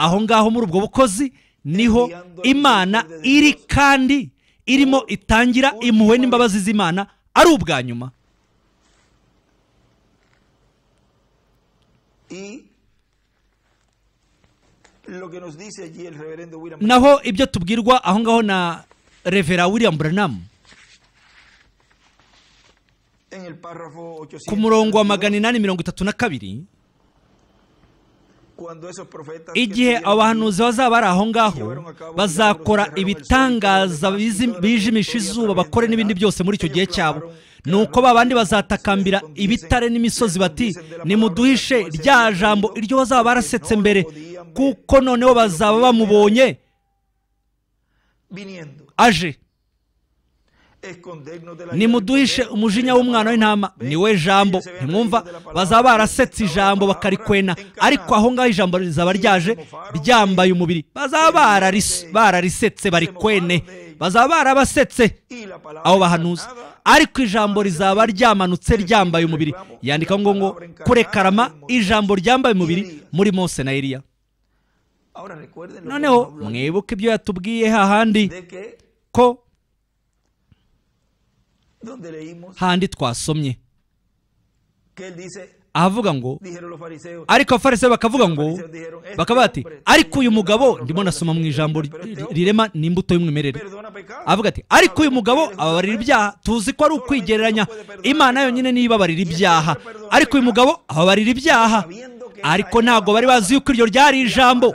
aho ngaho muri ubwo bukozi niho imana iri kandi irimo itangira impuhwe n'imbabazi z'imana ari ubwa nyuma naho ibyo tubwirwa aho ngaho na revera william Branham ku murongo wa magana inani mirongo itatu na kabiri igihe abahanuzi bazaba bari aho ngaho bazakora ibitangaza bijimisha izuba bakore n'ibindi byose muri icyo gihe cyabo ni uko babandi bazatakambira ibitare n'imisozi bati nimuduhishe rya jambo iryo bazaba barasetse mbere kuko noneho bazaba bamubonye aje nimuduhishe umujinya w'umwana w'intama ni we jambo ntimwumva bazaba barasetse ijambo bakarikwena ariko aho ngaho ijambo rizaba ryaje ryambaye umubiri bazaba bararisetse barikwene bazaba barabasetse aho bahanuza ariko ijambo rizaba ryamanutse ryambaye umubiri yandika ngo ngo kurekarama ijambo ryambaye umubiri muri mose na eliya noneho mwibuke ibyo yatubwiye hahandi ko handi twasomye ahavuga ngo ariko abafarise bakavuga ngo bakaba bati ariko uyu mugabo ndimo nasoma mu ijambo rirema n'imbuto y'umwimerere avuga ati ariko uyu mugabo ababarira ibyaha tuzi ko ari ukwigereranya imana yonyine niba abarira ibyaha ariko uyu mugabo ababarira ibyaha ariko ntabwo bari bazi yuko iryo ryari ijambo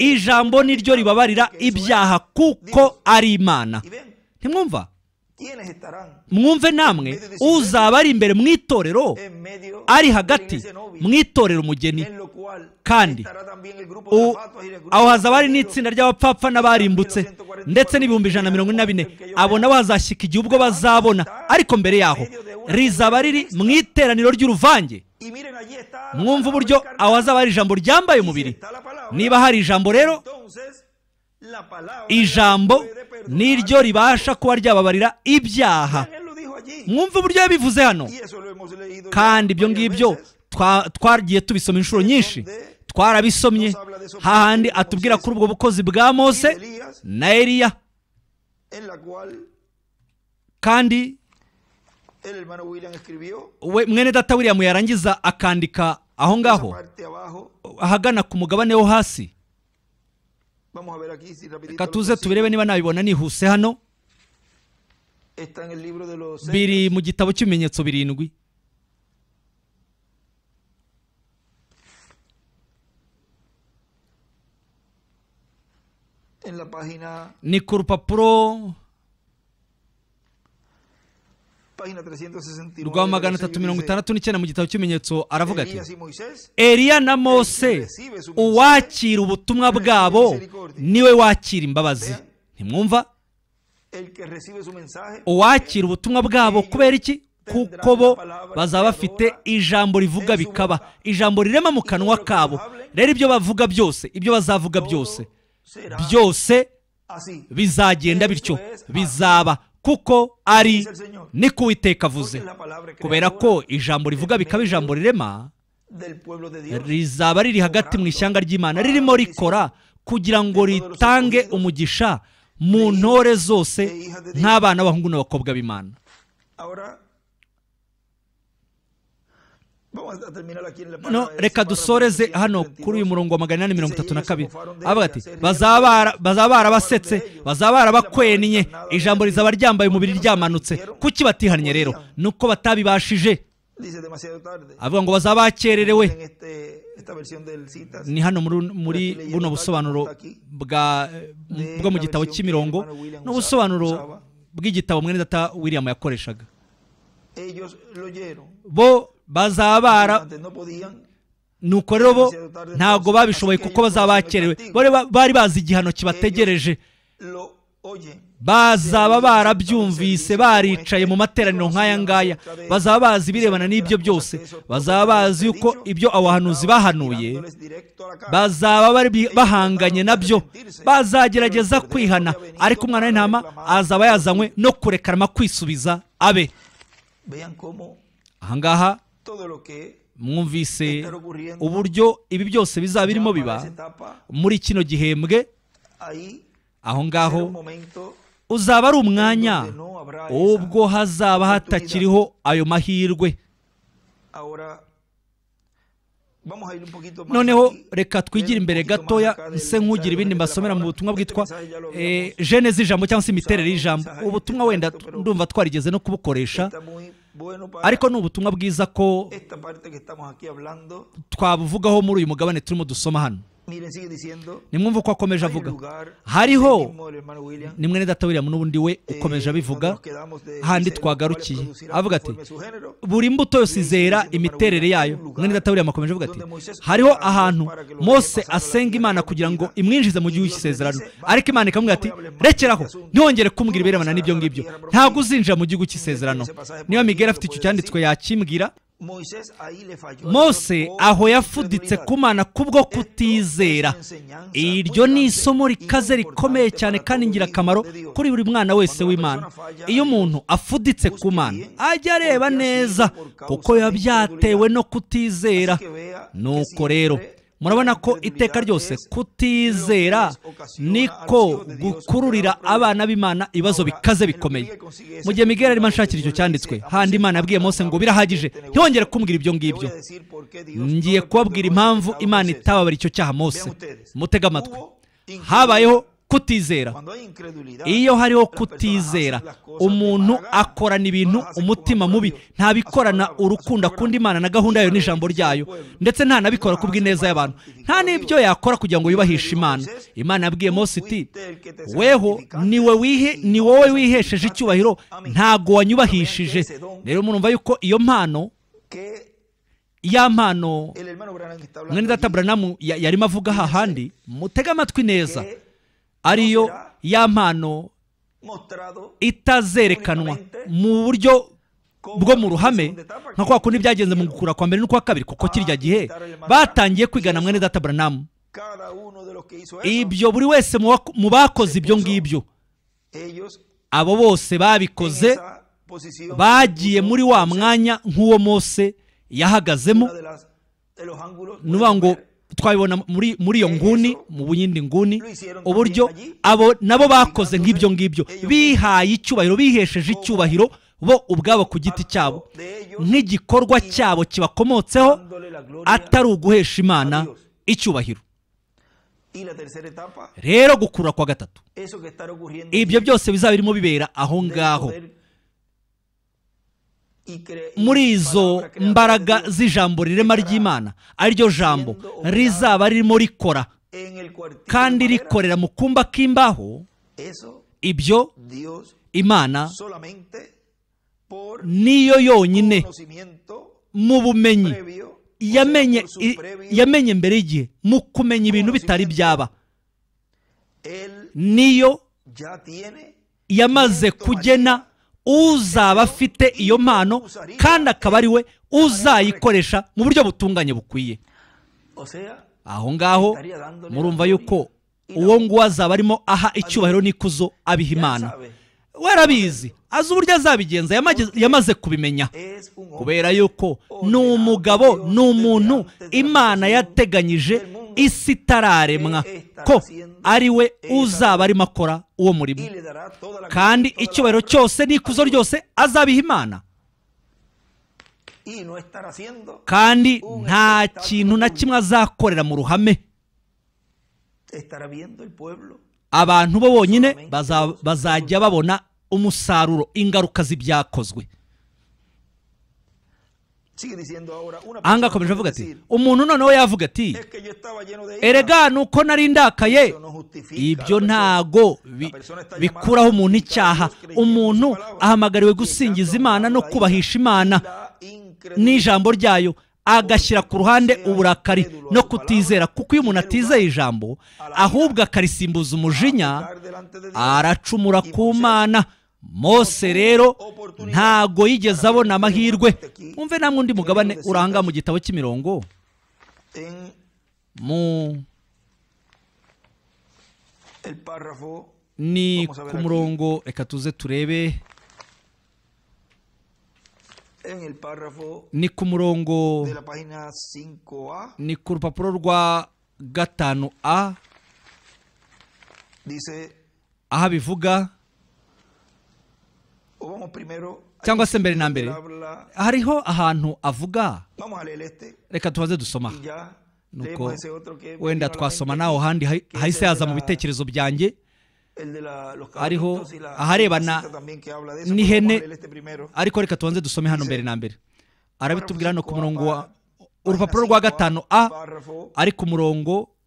ijambo niryo ribabarira ibyaha kuko ari imana ntimwumva mwumve namwe uzaba ari imbere mu itorero ari hagati mu itorero umugeni kandi aho hazaba hari n'itsinda ry'abapfapfa n'abarimbutse ndetse n'ibihumbi ijana na mirongo ine na bine abo nabo bazashyika igihe ubwo bazabona ariko mbere yaho rizaba riri mu iteraniro ry'uruvange mwumva uburyo aho hazaba hari ijambo ryambaye umubiri niba hari ijambo rero ijambo ni ryo ribasha kuba ryababarira ibyaha mwumve uburyo yabivuze hano kandi ibyo ngibyo twagiye tubisoma inshuro nyinshi twarabisomye hahandi atubwira kuri ubwo bukozi bwa mose na eliya kandi we mwene data william yarangiza akandika aho ngaho ahagana ku mugabane wo hasi reka tuze turebe niba nabibona nihuse hano biri mu gitabo cy'ibimenyetso birindwi ni ku rupapuro rwa magana atatu mirongo itandatu n'icyenda mu gitabo cy'ibimenyetso aravuga ati eriya na mose uwakira ubutumwa bwabo niwe wakira imbabazi ntimwumva uwakira ubutumwa bwabo kubera iki kuko bo bazaba bafite ijambo rivuga bikaba ijambo rirema mu kanwa kabo rero ibyo bavuga byose ibyo bazavuga byose byose bizagenda bityo bizaba kuko ari ni ko uwiteka avuze kubera ko ijambo rivuga bikaba ijambo rirema rizaba riri hagati mu ishyanga ry'imana ririmo rikora kugira ngo ritange umugisha mu ntore e zose nk'abana b'abahungu n'abakobwa b'imana no reka dusoreze hano kuri uyu murongo wa magana inani mirongo itatu na kabiri avuga ati bazaba barabasetse bazaba barabakwenye ijambo rizaba ryambaye umubiri ryamanutse kuki batihannye rero nuko batabibashije avuga ngo bazaba bakererewe ni hano muri buno busobanuro bwo mu gitabo cy'imirongo n'ubusobanuro bw'igitabo mwene data william yakoreshaga bo bazabara nuko rero bo ntabwo babishoboye kuko bazaba bakerewe bari bazi igihano kibategereje bazaba barabyumvise baricaye mu materaniro nk'aya ngaya bazaba bazi birebana n'ibyo byose bazaba bazi yuko ibyo abahanuzi bahanuye bazaba bahanganye nabyo bazagerageza kwihana ariko umwana w'intama azaba yazanywe no kurekanwa kwisubiza abe ahangaha mwumvise uburyo ibi byose bizaba birimo biba muri kino gihembwe aho ngaho uzaba ari umwanya ubwo hazaba hatakiriho ayo mahirwe noneho reka twigire imbere gatoya nse nk'ugira ibindi masomera mu butumwa bwitwa jene eh, z'ijambo cyangwa se imiterere y'ijambo ubutumwa wenda ndumva twarigeze no kubukoresha ariko ni ubutumwa bwiza ko twabuvugaho muri uyu mugabane turimo dusoma hano nimwumve uko akomeje avuga hariho nimwe n'idata william n'ubundi we eh, ukomeje abivuga handi twagarukiye avuga ati buri mbuto yose izera imiterere yayo nimwe n'idata william akomeje avuga ati hariho ahantu mose asenga imana kugira ngo imwinjize mu gihugu cy'isezerano ariko imana ikamubwira ati rekeraho ntihongere kumbwira ibirebana n'ibyo ngibyo ntabwo uzinjira mu gihugu cy'isezerano niba miguel afite icyo cyanditswe yakimbwira mose aho yafuditse kumana kubwo kutizera iryo ni isomo rikaze rikomeye cyane kandi ingirakamaro kuri buri mwana wese w'imana iyo umuntu afuditse ku mana ajya areba neza kuko biba byatewe no kutizera nuko rero murabona ko iteka ryose kutizera niko gukururira abana b'imana ibibazo bikaze bikomeye mu gihe miguel arimo ashakira icyo cyanditswe handi imana yabwiye mose ngo birahagije ntihongere kumbwira ibyo ngibyo ngiye kubabwira impamvu imana itababara icyo cyaha mose mutega amatwi habayeho kutizera iyo hariho kutizera umuntu akorana ibintu umutima mubi ntabikorana urukundo akunda imana na gahunda yayo n'ijambo ryayo ndetse ntanabikora ku bw'ineza y'abantu nta n'ibyo yakora kugira ngo yubahishe imana imana yabwiye Mose iti wihe ni wowe wihesheje icyubahiro ntabwo wanyubahishije rero murumva yuko iyo mpano ya mpano mwene data buranamu yarimo avuga hahandi mutege amatwi neza ariyo ya mpano itazerekanwa mu buryo bwo mu ruhame nka kwa kundi byagenze mu gukura kwa mbere n'ukwa kabiri kuko kirya gihe batangiye kwigana mwene data buranamu ibyo buri wese mu bakoze ibyo ngibyo abo bose babikoze bagiye muri wa mwanya nk'uwo mose yahagazemo nuba ngo twabibona muri iyo nguni mu buyindi nguni uburyo abo nabo bakoze nk'ibyo ngibyo bihaye icyubahiro bihesheje icyubahiro bo ubwabo ku giti cyabo nk'igikorwa cyabo kibakomotseho atari uguhesha imana icyubahiro rero gukurura kwa gatatu ibyo byose bizaba birimo bibera aho ngaho muri izo mbaraga z'ijambo rirema ry'imana ariryo jambo rizaba ririmo rikora kandi rikorera mu kumba k'imbaho ibyo imana niyo yonyine mu bumenyi yamenye mbere y'igihe mu kumenya ibintu bitari byaba niyo yamaze kugena uzaba afite iyo mpano kandi akaba ari we uzayikoresha mu buryo butunganye bukwiye aho ngaho murumva yuko uwo nguwo azaba arimo aha icyubahiro n'ikuzo abiha imana warabizi azi uburyo azabigenza yamaze kubimenya kubera yuko ni umugabo ni umuntu imana yateganyije isi itararemwa ko ari we uzaba arimo akora uwo murimo kandi icyubahiro cyose n'ikuzo ryose azabiha imana kandi nta kintu na kimwe azakorera mu ruhame abantu bo bonyine bazajya babona umusaruro ingaruka z'ibyakozwe anga akomeje avuga ati umuntu noneho yavuga ati erega ni uko nari ndakaye ibyo ntago bikuraho umuntu icyaha umuntu ahamagariwe gusingiza imana no kubahisha imana n'ijambo ryayo agashyira ku ruhande uburakari no kutizera kuko iyo umuntu atizeye ijambo ahubwo akarisimbuza umujinya aracumura ku mana mose rero ntago yigeze abona amahirwe mwumve namwe undi mugabane uranga mu gitabo cy'imirongo mu ni ku murongo reka tuze turebe ni ku murongo ni ku rupapuro rwa gatanu a aho bivuga cyangwa se mbere na mbere hariho ahantu avuga reka tubaze dusoma nuko wenda twasoma naho handi hahise haza mu bitekerezo byanjye hariho aharebana n'ihene ariko reka tubanze dusome hano mbere na mbere arabitubwira hano ku murongo wa urupapuro rwa gatanu a ari ku murongo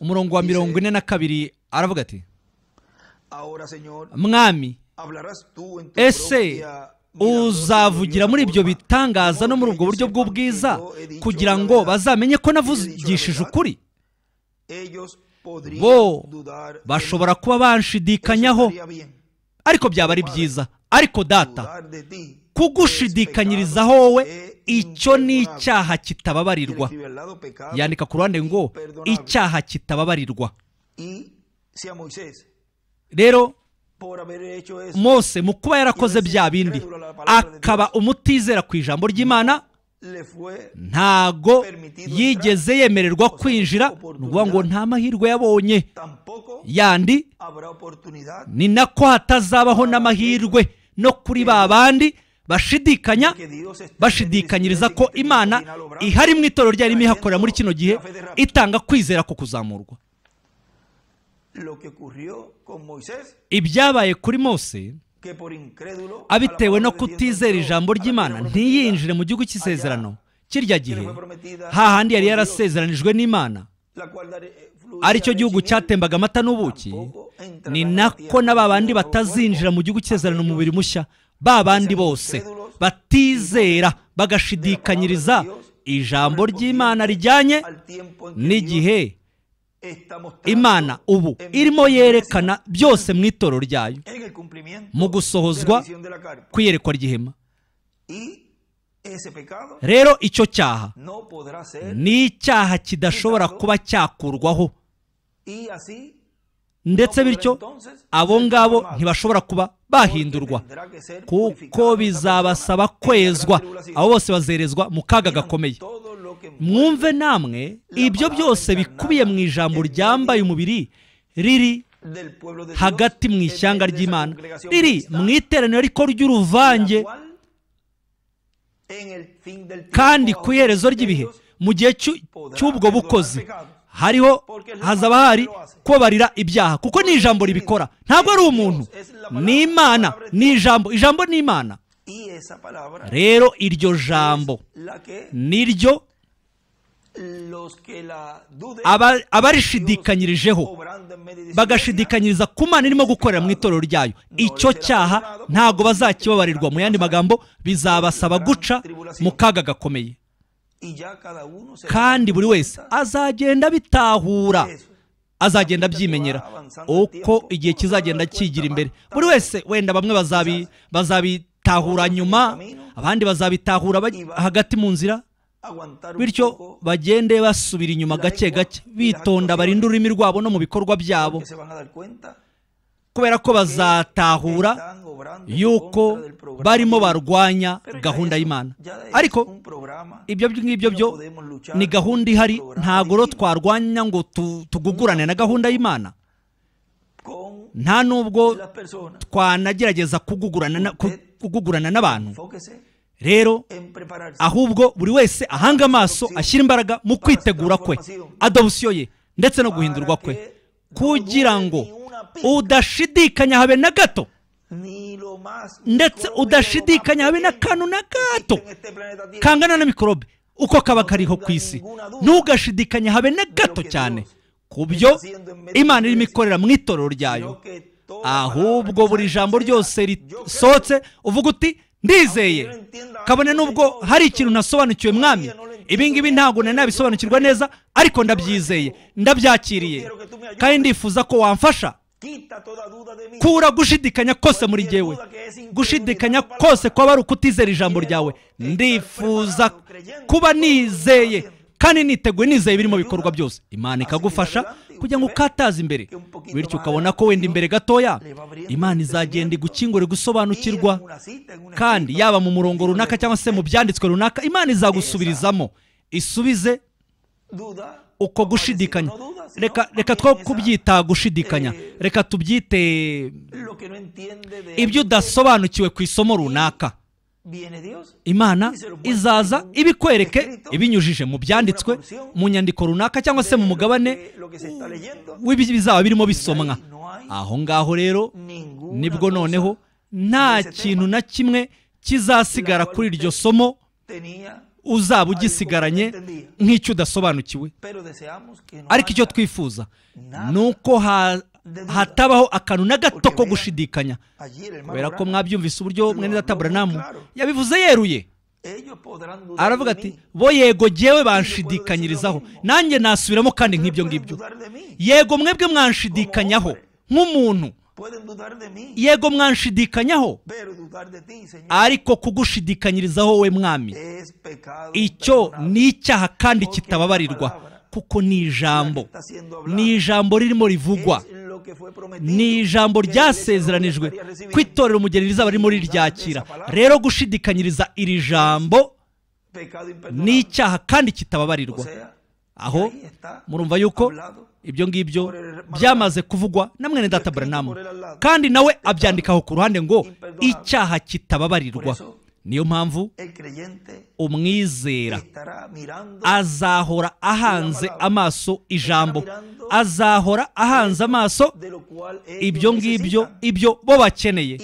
umurongo wa mirongo ine na kabiri aravuga ati mwami ese uzavugira muri ibyo bitangaza no muri ubwo buryo bw'ubwiza kugira ngo bazamenye ko navugishije ukuri bo bashobora kuba banshidikanyaho ariko byaba ari byiza ariko data kugushidikanyirizaho wowe icyo ni icyaha kitababarirwa yandika ku ruhande ngo icyaha kitababarirwa rero mose mu kuba yarakoze bya bindi akaba umutizera ku ijambo ry'imana ntago yigeze yemererwa kwinjira ni ukuvuga ngo nta mahirwe yabonye yandi ni nako hatazabaho n'amahirwe no kuri ba bandi bashidikanya bashidikanyiriza ko imana ihari mu itorero ryari ririmo ihakorera muri kino gihe itanga kwizera ko kuzamurwa ibyabaye kuri mose abitewe no kutizera ijambo ry'imana ntiyinjire mu gihugu cy'isezerano kirya gihe hahandi yari yarasezeranijwe n'imana eh, aricyo gihugu cyatembaga amata n'ubuki ni nako n'aba bandi batazinjira mu gihugu cy'isezerano umubiri mushya ba bose batizera bagashidikanyiriza ijambo ry'imana rijyanye n'igihe imana ubu irimo yerekana byose mu itoro ryayo mu gusohozwa kw'iyerekwa ry'ihema rero icyo cyaha ni icyaha kidashobora kuba cyakurwaho ndetse bityo abo ngabo ntibashobora kuba bahindurwa kuko bizabasaba kwezwa abo bose bazerezwa mu kaga gakomeye mwumve namwe ibyo byose bikubiye mu ijambo ryambaye umubiri riri hagati mu ishyanga ry'imana riri mu iteraniro ariko ry'uruvange kandi ku iherezo ry'ibihe mu gihe cy'ubwo bukozi hariho hazaba hari kubabarira ibyaha kuko ni ijambo ribikora ntabwo ari umuntu ni imana ni ijambo ijambo ni imana rero iryo jambo niryo abarishidikanyirijeho bagashidikanyiriza ku mana irimo gukorera mu itorero ryayo icyo cyaha ntabwo bazakibabarirwa mu yandi magambo bizabasaba guca mu kaga gakomeye kandi buri wese azagenda bitahura azagenda abyimenyera uko igihe kizagenda kigira imbere buri wese wenda bamwe bazabitahura nyuma abandi bazabitahura hagati mu nzira bityo bagende basubira inyuma gake gake bitonda barinde ururimi rwabo no mu bikorwa byabo kubera ko bazatahura yuko barimo barwanya gahunda y'imana ariko ibyo ngibyo byo ni gahunda ihari ntabwo rero twarwanya ngo tugugurane na gahunda y'imana nta nubwo twanagerageza kugugurana n'abantu rero ahubwo buri wese ahanga amaso ashyira imbaraga mu kwitegura kwe adopsiyo ye ndetse no guhindurwa kwe kugira ngo udashidikanya habe na gato ndetse udashidikanya habe n'akantu na gato kangana na mikorobe uko kaba kariho ku isi ntugashidikanye habe na gato cyane ku byo imana irimo ikorera mu itorero ryayo ahubwo buri jambo ryose risohotse uvuga uti ndizeye kabone n'ubwo hari ikintu nasobanukiwe mwami ibi ngibi ntabwo nari nabisobanukirwa neza ariko ndabyizeye ndabyakiriye kandi ndifuza ko wamfasha kura gushidikanya kose muri jyewe gushidikanya kose ko ari ukutizera ijambo ryawe ndifuza kuba nizeye kandi niteguye nizeye birimo bikorwa byose imana ikagufasha kugira ngo ukataze imbere bityo ukabona ko wenda imbere gatoya imana izagenda igukingura gusobanukirwa kandi yaba mu murongo runaka cyangwa se mu byanditswe runaka imana izagusubirizamo isubize uko gushidikanya reka reka two kubyita gushidikanya reka tubyite ibyo udasobanukiwe ku isomo runaka imana izaza ibikwereke ibinyujije mu byanditswe mu nyandiko runaka cyangwa se mu mugabane w'ibizaba birimo bisomwa aho ngaho rero nibwo noneho nta kintu na kimwe kizasigara kuri iryo somo uzaba ugisigaranye nk'icyo udasobanukiwe ariko icyo twifuza ni uko hatabaho akantu na gato ko gushidikanya kubera ko mwabyumvise uburyo mwene databuranamu yabivuze yeruye aravuga ati bo yego jyewe banshidikanyirizaho nanjye nasubiramo kandi nk'ibyo ngibyo yego mwebwe mwanshidikanyaho nk'umuntu yego mwanshidikanyaho ariko kugushidikanyirizaho wowe mwami icyo ni icyaha kandi kitababarirwa kuko ni ijambo ni ijambo ririmo rivugwa ni ijambo ryasezeranijwe ko itorero umugeni rizaba ririmo riryakira rero gushidikanyiriza iri jambo ni icyaha kandi kitababarirwa aho murumva yuko ibyo ngibyo byamaze kuvugwa na mwene data buranamu kandi nawe abyandikaho ku ruhande ngo icyaha kitababarirwa niyo mpamvu umwizera azahora ahanze amaso ijambo azahora ahanze amaso ibyo ngibyo ibyo bo bakeneye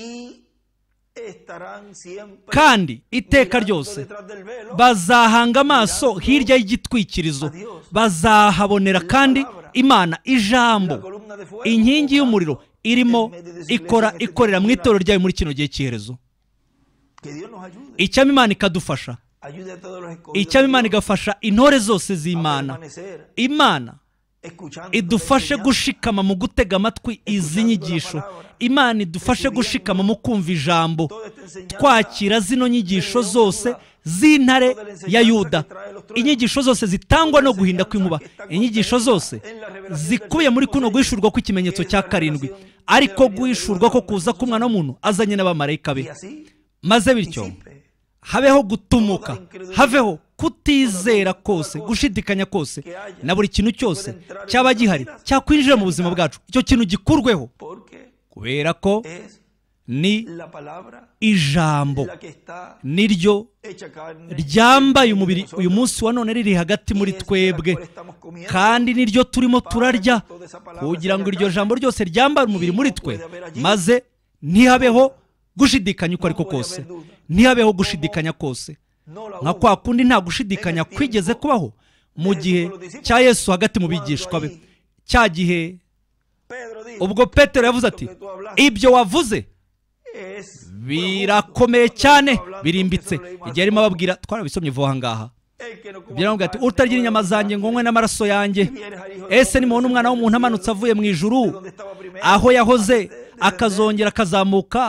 kandi iteka ryose bazahanga amaso hirya y'igitwikirizo bazahabonera kandi imana ijambo inkingi y'umuriro irimo ikora ikorera mu itorero ryayo muri kino gihe cyerezo icyama imana ikadufasha icyama imana igafasha intore zose z'imana imana idufashe gushikama mu gutega amatwi izi nyigisho imana idufashe gushikama mu kumva ijambo twakira zino nyigisho zose z'intare ya yuda inyigisho zose zitangwa no guhinda kw'inkuba inyigisho zose zikubiye muri kuno guhishurwa kw'ikimenyetso cya karindwi ariko guhishurwa ko kuza k'umwana w'umuntu azanye n'abamarayika be maze bityo habeho gutumuka haveho kutizera kose gushidikanya kose na buri kintu cyose cyaba gihari cyakwinjira mu buzima bwacu icyo kintu gikurweho kubera ko ni ijambo ni ryo ryambaye umubiri uyu munsi wa none riri hagati muri twebwe kandi ni ryo turimo turarya kugira ngo iryo jambo ryose ryambare umubiri muri twe maze ntihabeho gushidikanya uko ariko kose ntihabeho gushidikanya kose nka kwa kundi nta gushidikanya kwigeze kubaho mu gihe cya yesu hagati mu bigishwa be cya gihe ubwo petero yavuze ati ibyo wavuze birakomeye cyane birimbitse igihe arimo ababwira twarabisomye vuba aha ngaha eh, ati utagira inyama zanjye ngonywe n'amaraso yanjye ese ni muntu umwana w'umuntu amanutse avuye mu ijuru aho yahoze akazongera akazamuka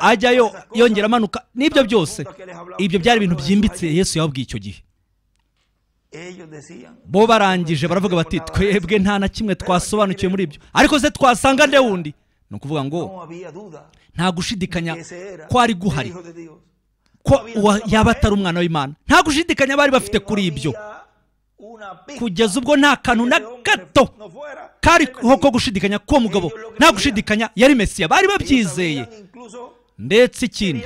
ajyayo yongera amanuka n'ibyo byose ibyo byari ibintu byimbitse yesu yababwiye icyo gihe bo barangije baravuga bati twebwe nta na kimwe twasobanukiwe muri ibyo ariko se twasanga nde ni ukuvuga ngo nta gushidikanya ko ari guhari ko yaba atari umwana w'imana nta gushidikanya bari bafite kuri ibyo kugeza ubwo nta kantu na gato kariho ko gushidikanya ko mugabo nta gushidikanya yari mesiya bari babyizeye ndetse ikindi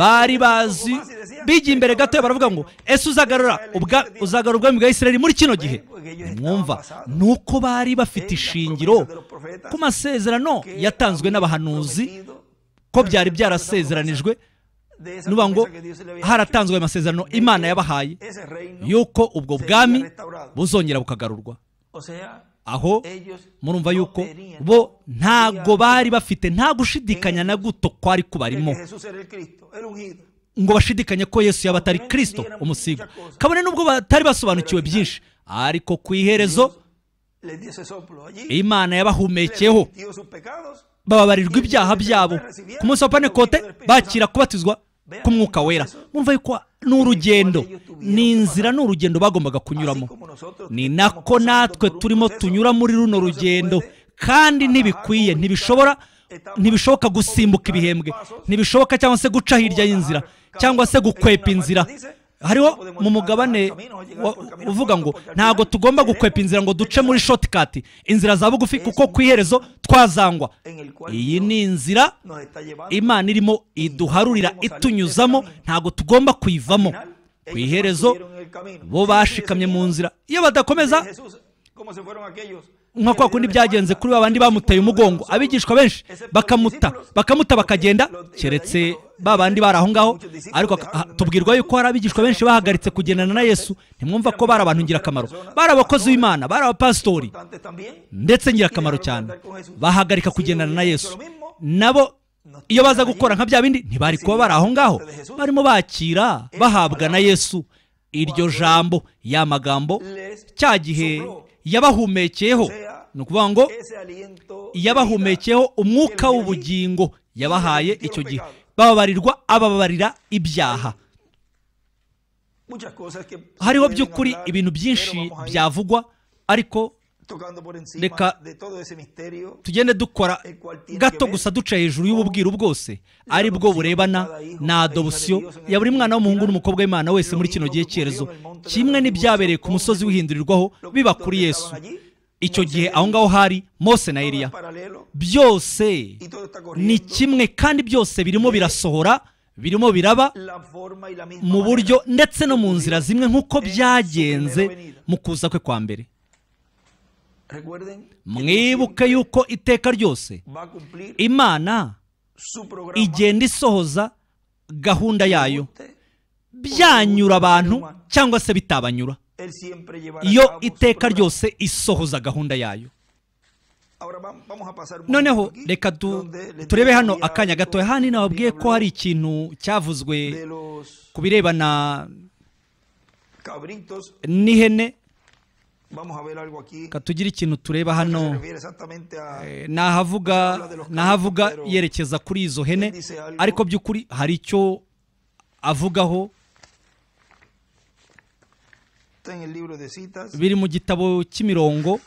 bari bazi bijya imbere gato baravuga ngo ese uzagarura ubwa uzagarura ubwami bwa israel muri kino gihe mwumva ni uko bari bafite ishingiro ku masezerano yatanzwe n'abahanuzi ko byari byarasezeranijwe nuba ngo haratanzwe amasezerano imana yabahaye yuko ubwo bwami buzongera bukagarurwa aho murumva yuko bo ntago bari bafite nta gushidikanya na guto kwari kubarimo ngo bashidikanye ko yesu yaba atari kirisito umusigo kabone n'ubwo batari basobanukiwe byinshi ariko ku iherezo imana yabahumekeyeho bababarirwa ibyaha byabo ku munsi wa panekote bakira kubatizwa k'umwuka wera mwumva yuko ni urugendo ni inzira ni urugendo bagombaga kunyuramo ni nako natwe turimo tunyura muri runo rugendo kandi ntibikwiye ntibishobora ntibishoboka gusimbuka ibihembwe ntibishoboka cyangwa se guca hirya y'inzira cyangwa se gukwepa inzira hariho mu mugabane uvuga ngo ntabwo tugomba gukwepa inzira ngo duce muri shotikati inzira za bugufi kuko ku iherezo twazangwa iyi ni inzira imana irimo iduharurira itunyuzamo ntabwo tugomba kuyivamo ku iherezo bo bashikamye mu nzira iyo badakomeza nka kwa kundi byagenze kuri babandi bamuteye umugongo abigishwa benshi bakamuta bakamuta bakagenda keretse ba bandi bari aho ngaho ariko tubwirwa yuko hari abigishwa benshi bahagaritse kugendana na yesu ntimwumva ko bari abantu ngirakamaro bari abakozi b'imana bari abapasitori ndetse ngirakamaro cyane bahagarika kugendana na yesu nabo iyo baza gukora nka bya bindi ntibari kuba bari aho ngaho barimo bakira bahabwa na yesu iryo jambo ya magambo cya gihe yabahumekeyeho ni ukuvuga ngo yabahumekeyeho umwuka w'ubugingo yabahaye icyo gihe bababarirwa abababarira ibyaha hariho by'ukuri ibintu byinshi byavugwa ariko tocando por reka tugende dukora gato gusa duca hejuru y'ububwiru bwose ari bwo burebana na e adobosiyo ya buri mwana w'umuhungu n'umukobwa w'imana wese muri kino gihe cyerezo kimwe n'ibyabereye ku musozi w'ihindurirwaho biba kuri yesu icyo gihe aho ngaho hari mose na eriya byose ni kimwe kandi byose birimo birasohora birimo biraba mu buryo ndetse no mu nzira zimwe nk'uko byagenze mu kuza kwe kwa mbere mwibuke yuko iteka ryose imana igenda isohoza gahunda yayo byanyura abantu cyangwa se bitabanyura iyo iteka ryose isohoza gahunda yayo noneho reka turebe hano akanya gatoya hano nababwiye ko hari ikintu cyavuzwe ku birebana n'ihene tugire ikintu tureba hano eh, nahavuga yerekeza kuri izo hene ariko by'ukuri hari icyo avugaho biri mu gitabo cy'imirongo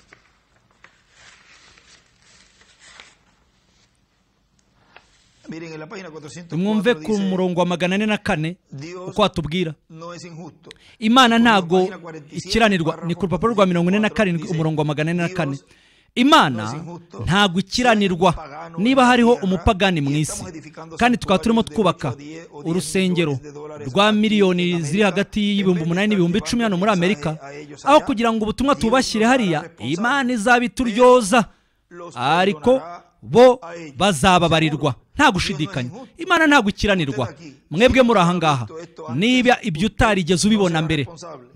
mwumve ku murongo wa magana ane na kane uko watubwira imana ntabwo ikiranirwa ni ku rupapuro rwa mirongo ine na karindwi umurongo wa magana ane na kane imana ntabwo ikiranirwa niba hariho umupagani mu isi kandi tukaba turimo twubaka urusengero rwa miliyoni ziri hagati y'ibihumbi umunani n'ibihumbi icumi hano muri amerika aho kugira ngo ubutumwa tubashyire hariya imana izaba ituryoza ariko bo bazababarirwa nta gushidikanya imana nta gukiranirwa mwebwe muri aha niba ibyo utarigeze ubibona mbere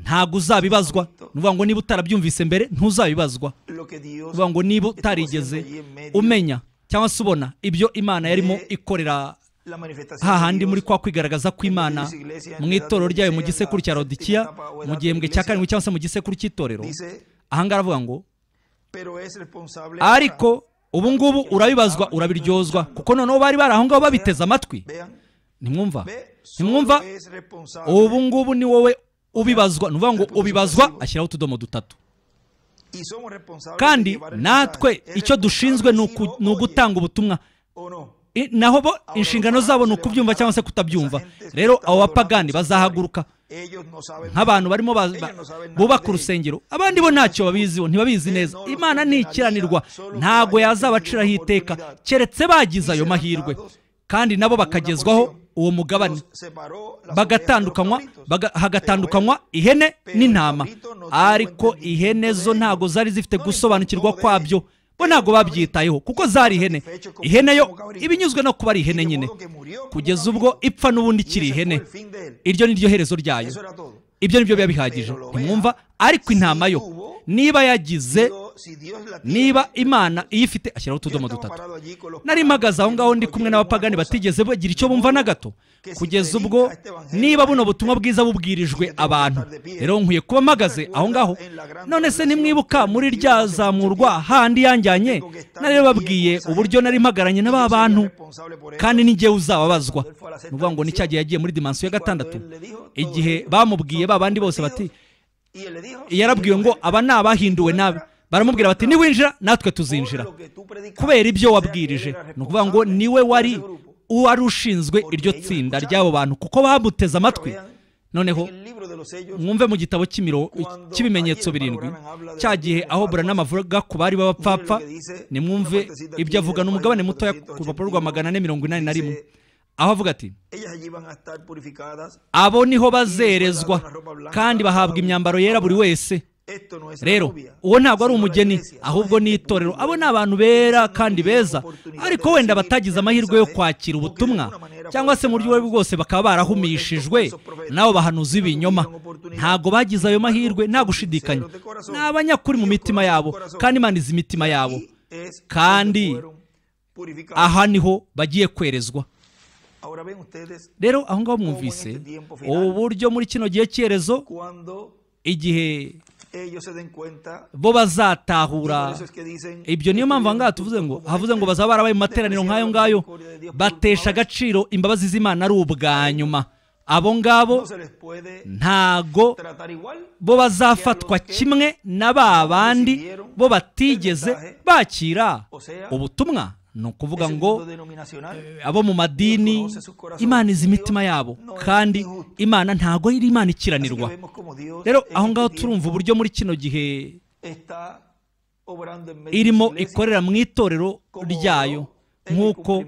ntabwo uzabibazwa nuvuga ngo niba utarabyumvise mbere ntuzabibazwa nuvuga ngo niba utarigeze umenya cyangwa se ubona ibyo imana yarimo ikorera hahandi muri kwa kwigaragaza kw'imana mu itorero ryayo mu gisekuru cya rodikiya mu gihembwe cya karindwi cyangwa se mu gisekuru cy'itorero ahangaha aravuga ngo ariko ubu ngubu urabibazwa urabiryozwa kuko noneho bari bari aho ngaho babiteze amatwi nimwumva nimwumva ubu ngubu ni wowe ubibazwa ni ngo ubibazwa ashyiraho utudomo dutatu kandi natwe icyo dushinzwe ni ugutanga ubutumwa oh, naho bo inshingano zabo ni ukubyumva cyangwa se kutabyumva rero abo bapagani bazahaguruka nk'abantu barimo bubaka urusengero abandi bo ntacyo babiziho ntibabizi neza imana ntikiranirwa ntabwo yazabaciraho iteka keretse bagize ayo mahirwe kandi nabo bakagezwaho uwo mugabane bagatandukanywa hagatandukanywa ihene n'intama ariko ihene zo ntago zari zifite gusobanukirwa kwabyo bo ntabwo babyitayeho kuko zari ihene ihene yo ibinyuzwe no kuba ari ihene nyine kugeza ubwo ipfa n'ubundi ikiri ihene iryo ni ryo herezo ryayo ibyo ni byo biba bihagije ntimwumva ariko intama yo niba yagize niba imana iyo ifite ashyiraho utudomo dutatu nari mpagaze aho ngaho ndi kumwe n'abapagani batigeze bagira icyo bumva na gato kugeza ubwo niba buno butumwa bwiza bubwirijwe abantu rero nkwiye kuba mpagaze aho ngaho none se nimwibuka muri rya zamurwa handi yanjyanye nari babwiye uburyo nari mpagaranye naba bantu kandi n'igihe uzababazwa ni ukuvuga ngo ni gihe yagiye muri dimansiyo ya gatandatu igihe bamubwiye ba bandi bose bati yarabwiwe ngo aba ni abahinduwe nabi baramubwira bati niwinjira natwe tuzinjira kubera ibyo wabwirije ni ukuvuga ngo niwe wari uwari ushinzwe iryo tsinda ry'abo bantu kuko bamuteze amatwi noneho mwumve mu gitabo cy'ibimenyetso birindwi cya gihe aho buranama avuga ku bari b'abapfapfa nimwumve ibyo avuga ni umugabane mutoya ku rupapuro rwa magana ane mirongo inani na rimwe aho avuga ati abo niho bazerezwa kandi bahabwa imyambaro yera buri wese rero uwo ntabwo ari umugeni ahubwo ni itorero abo ni abantu bera kandi beza ariko wenda batagize amahirwe yo kwakira ubutumwa cyangwa se mu buryo ubwo bwose bakaba barahumishijwe nabo bahanuzi b'ibinyoma ntabwo bagize ayo mahirwe nta gushidikanya ni abanyakuri mu mitima yabo kandi imaniza imitima yabo kandi aha niho bagiye kwerezwa rero aho ngaho mwumvise ubu muri kino gihe cyerezo igihe bo bazatahura ibyo niyo mpamvu ahangaha tuvuze ngo havuze ngo bazaba barabaye mu materaniro nk'ayo ngayo batesha agaciro imbabazi z'imana ari ubwa nyuma abo ngabo ntago bo bazafatwa kimwe na ba bandi bo batigeze bakira ubutumwa ni ukuvuga ngo eh, abo mu madini imana izi imitima yabo kandi imana ntago iri imana ikiranirwa rero aho ngaho turumva uburyo muri kino gihe irimo ikorera mu itorero ryayo nk'uko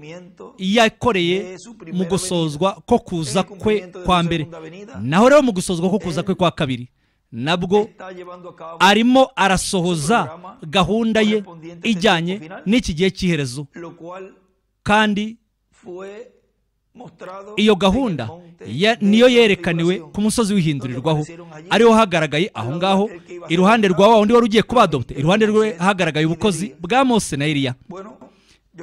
yakoreye mu gusozwa ko kuza kwe kwa mbere naho rero mu gusozwa ko kuza kwe kwa kabiri nabwo arimo arasohoza gahunda ye ijyanye n'iki gihe cy'iherezo kandi iyo gahunda niyo yerekaniwe ku musozi w'ihindurirwaho ariho hagaragaye aho ngaho iruhande rwa wa undi wari ugiye kubadopte iruhande rwe hagaragaye ubukozi bwa mose na eliya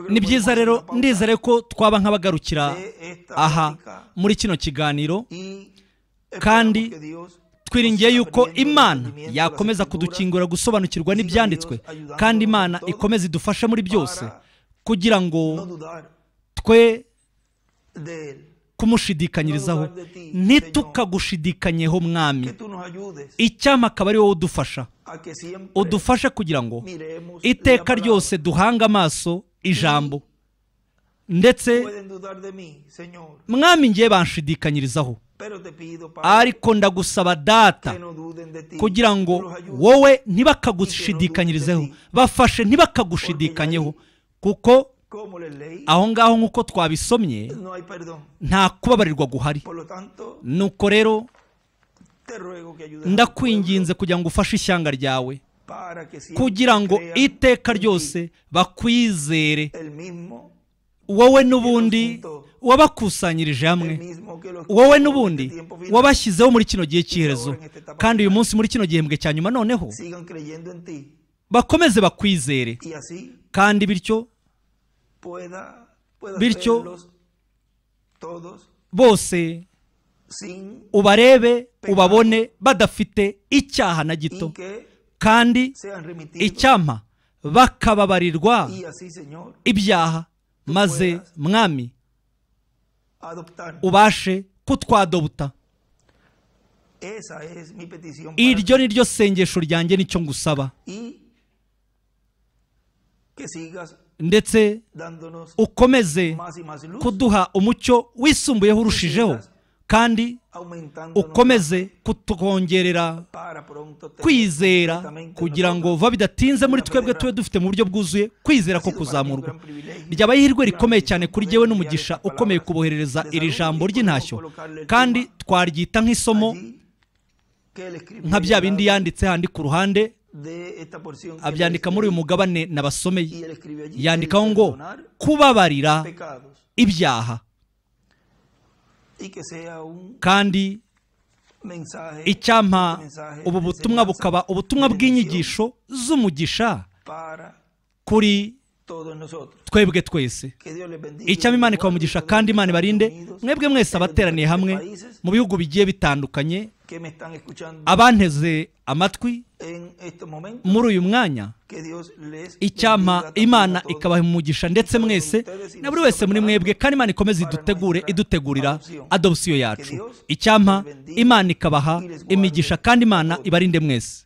ni byiza rero ndizere ko twaba nk'abagarukira aha muri kino kiganiro kandi twiringiye yuko imana yakomeza kudukingura gusobanukirwa n'ibyanditswe kandi imana ikomeza idufashe muri byose kugira ngo twe kumushidikanyirizaho ntitukagushidikanyemo mwami icyama akaba ari wowe udufasha udufashe kugira ngo iteka ryose duhanga amaso ijambo ndetse mwami ngiye banshidikanyirizaho ariko ndagusaba data kugira ngo wowe ntibakagushidikanyirizeho bafashe ntibakagushidikanyeho kuko aho ngaho nk'uko twabisomye nta kubabarirwa guhari nuko rero ndakwinginze kugira ngo ufashe ishyanga ryawe kugira ngo iteka ryose bakwizere wowe n'ubundi wabakusanyirije hamwe wowe n'ubundi wabashyizeho muri kino gihe cy'iherezo kandi uyu munsi muri kino gihembwe cya nyuma noneho bakomeze bakwizere kandi bityo bityo bose ubarebe ubabone badafite icyaha na gito kandi icyampa bakababarirwa ibyaha maze mwami ubashe kutwadobuta iryo ni ryo sengesho ryanjye nicyo ngusaba ndetse ukomeze kuduha umucyo wisumbuyeho urushijeho kandi ukomeze kutwongerera kwizera kugira ngo vuba bidatinze muri twebwe tube dufite mu buryo bwuzuye kwizera ko kuzamurwa ryaba ihirwe rikomeye cyane kuri jyewe n'umugisha ukomeye kuboherereza iri jambo ry'intashyo kandi twaryita nk'isomo nka bya bindi yanditse handi ku ruhande abyandika muri uyu mugabane nabasomeye yandikaho ngo kubabarira ibyaha kandi icyampa ubu butumwa bukaba ubutumwa bw'inyigisho z'umugisha kuri twebwe twese icyo imana ikabamugisha kandi imana ibarinde mwebwe mwese abateraniye hamwe mu bihugu bigiye bitandukanye abanteze amatwi muri uyu mwanya icyampa imana umugisha ndetse mwese na buri wese muri mwebwe kandi imana ikomeze idutegure idutegurira adopsiyo yacu icyampa imana ikabaha imigisha kandi imana ibarinde mwese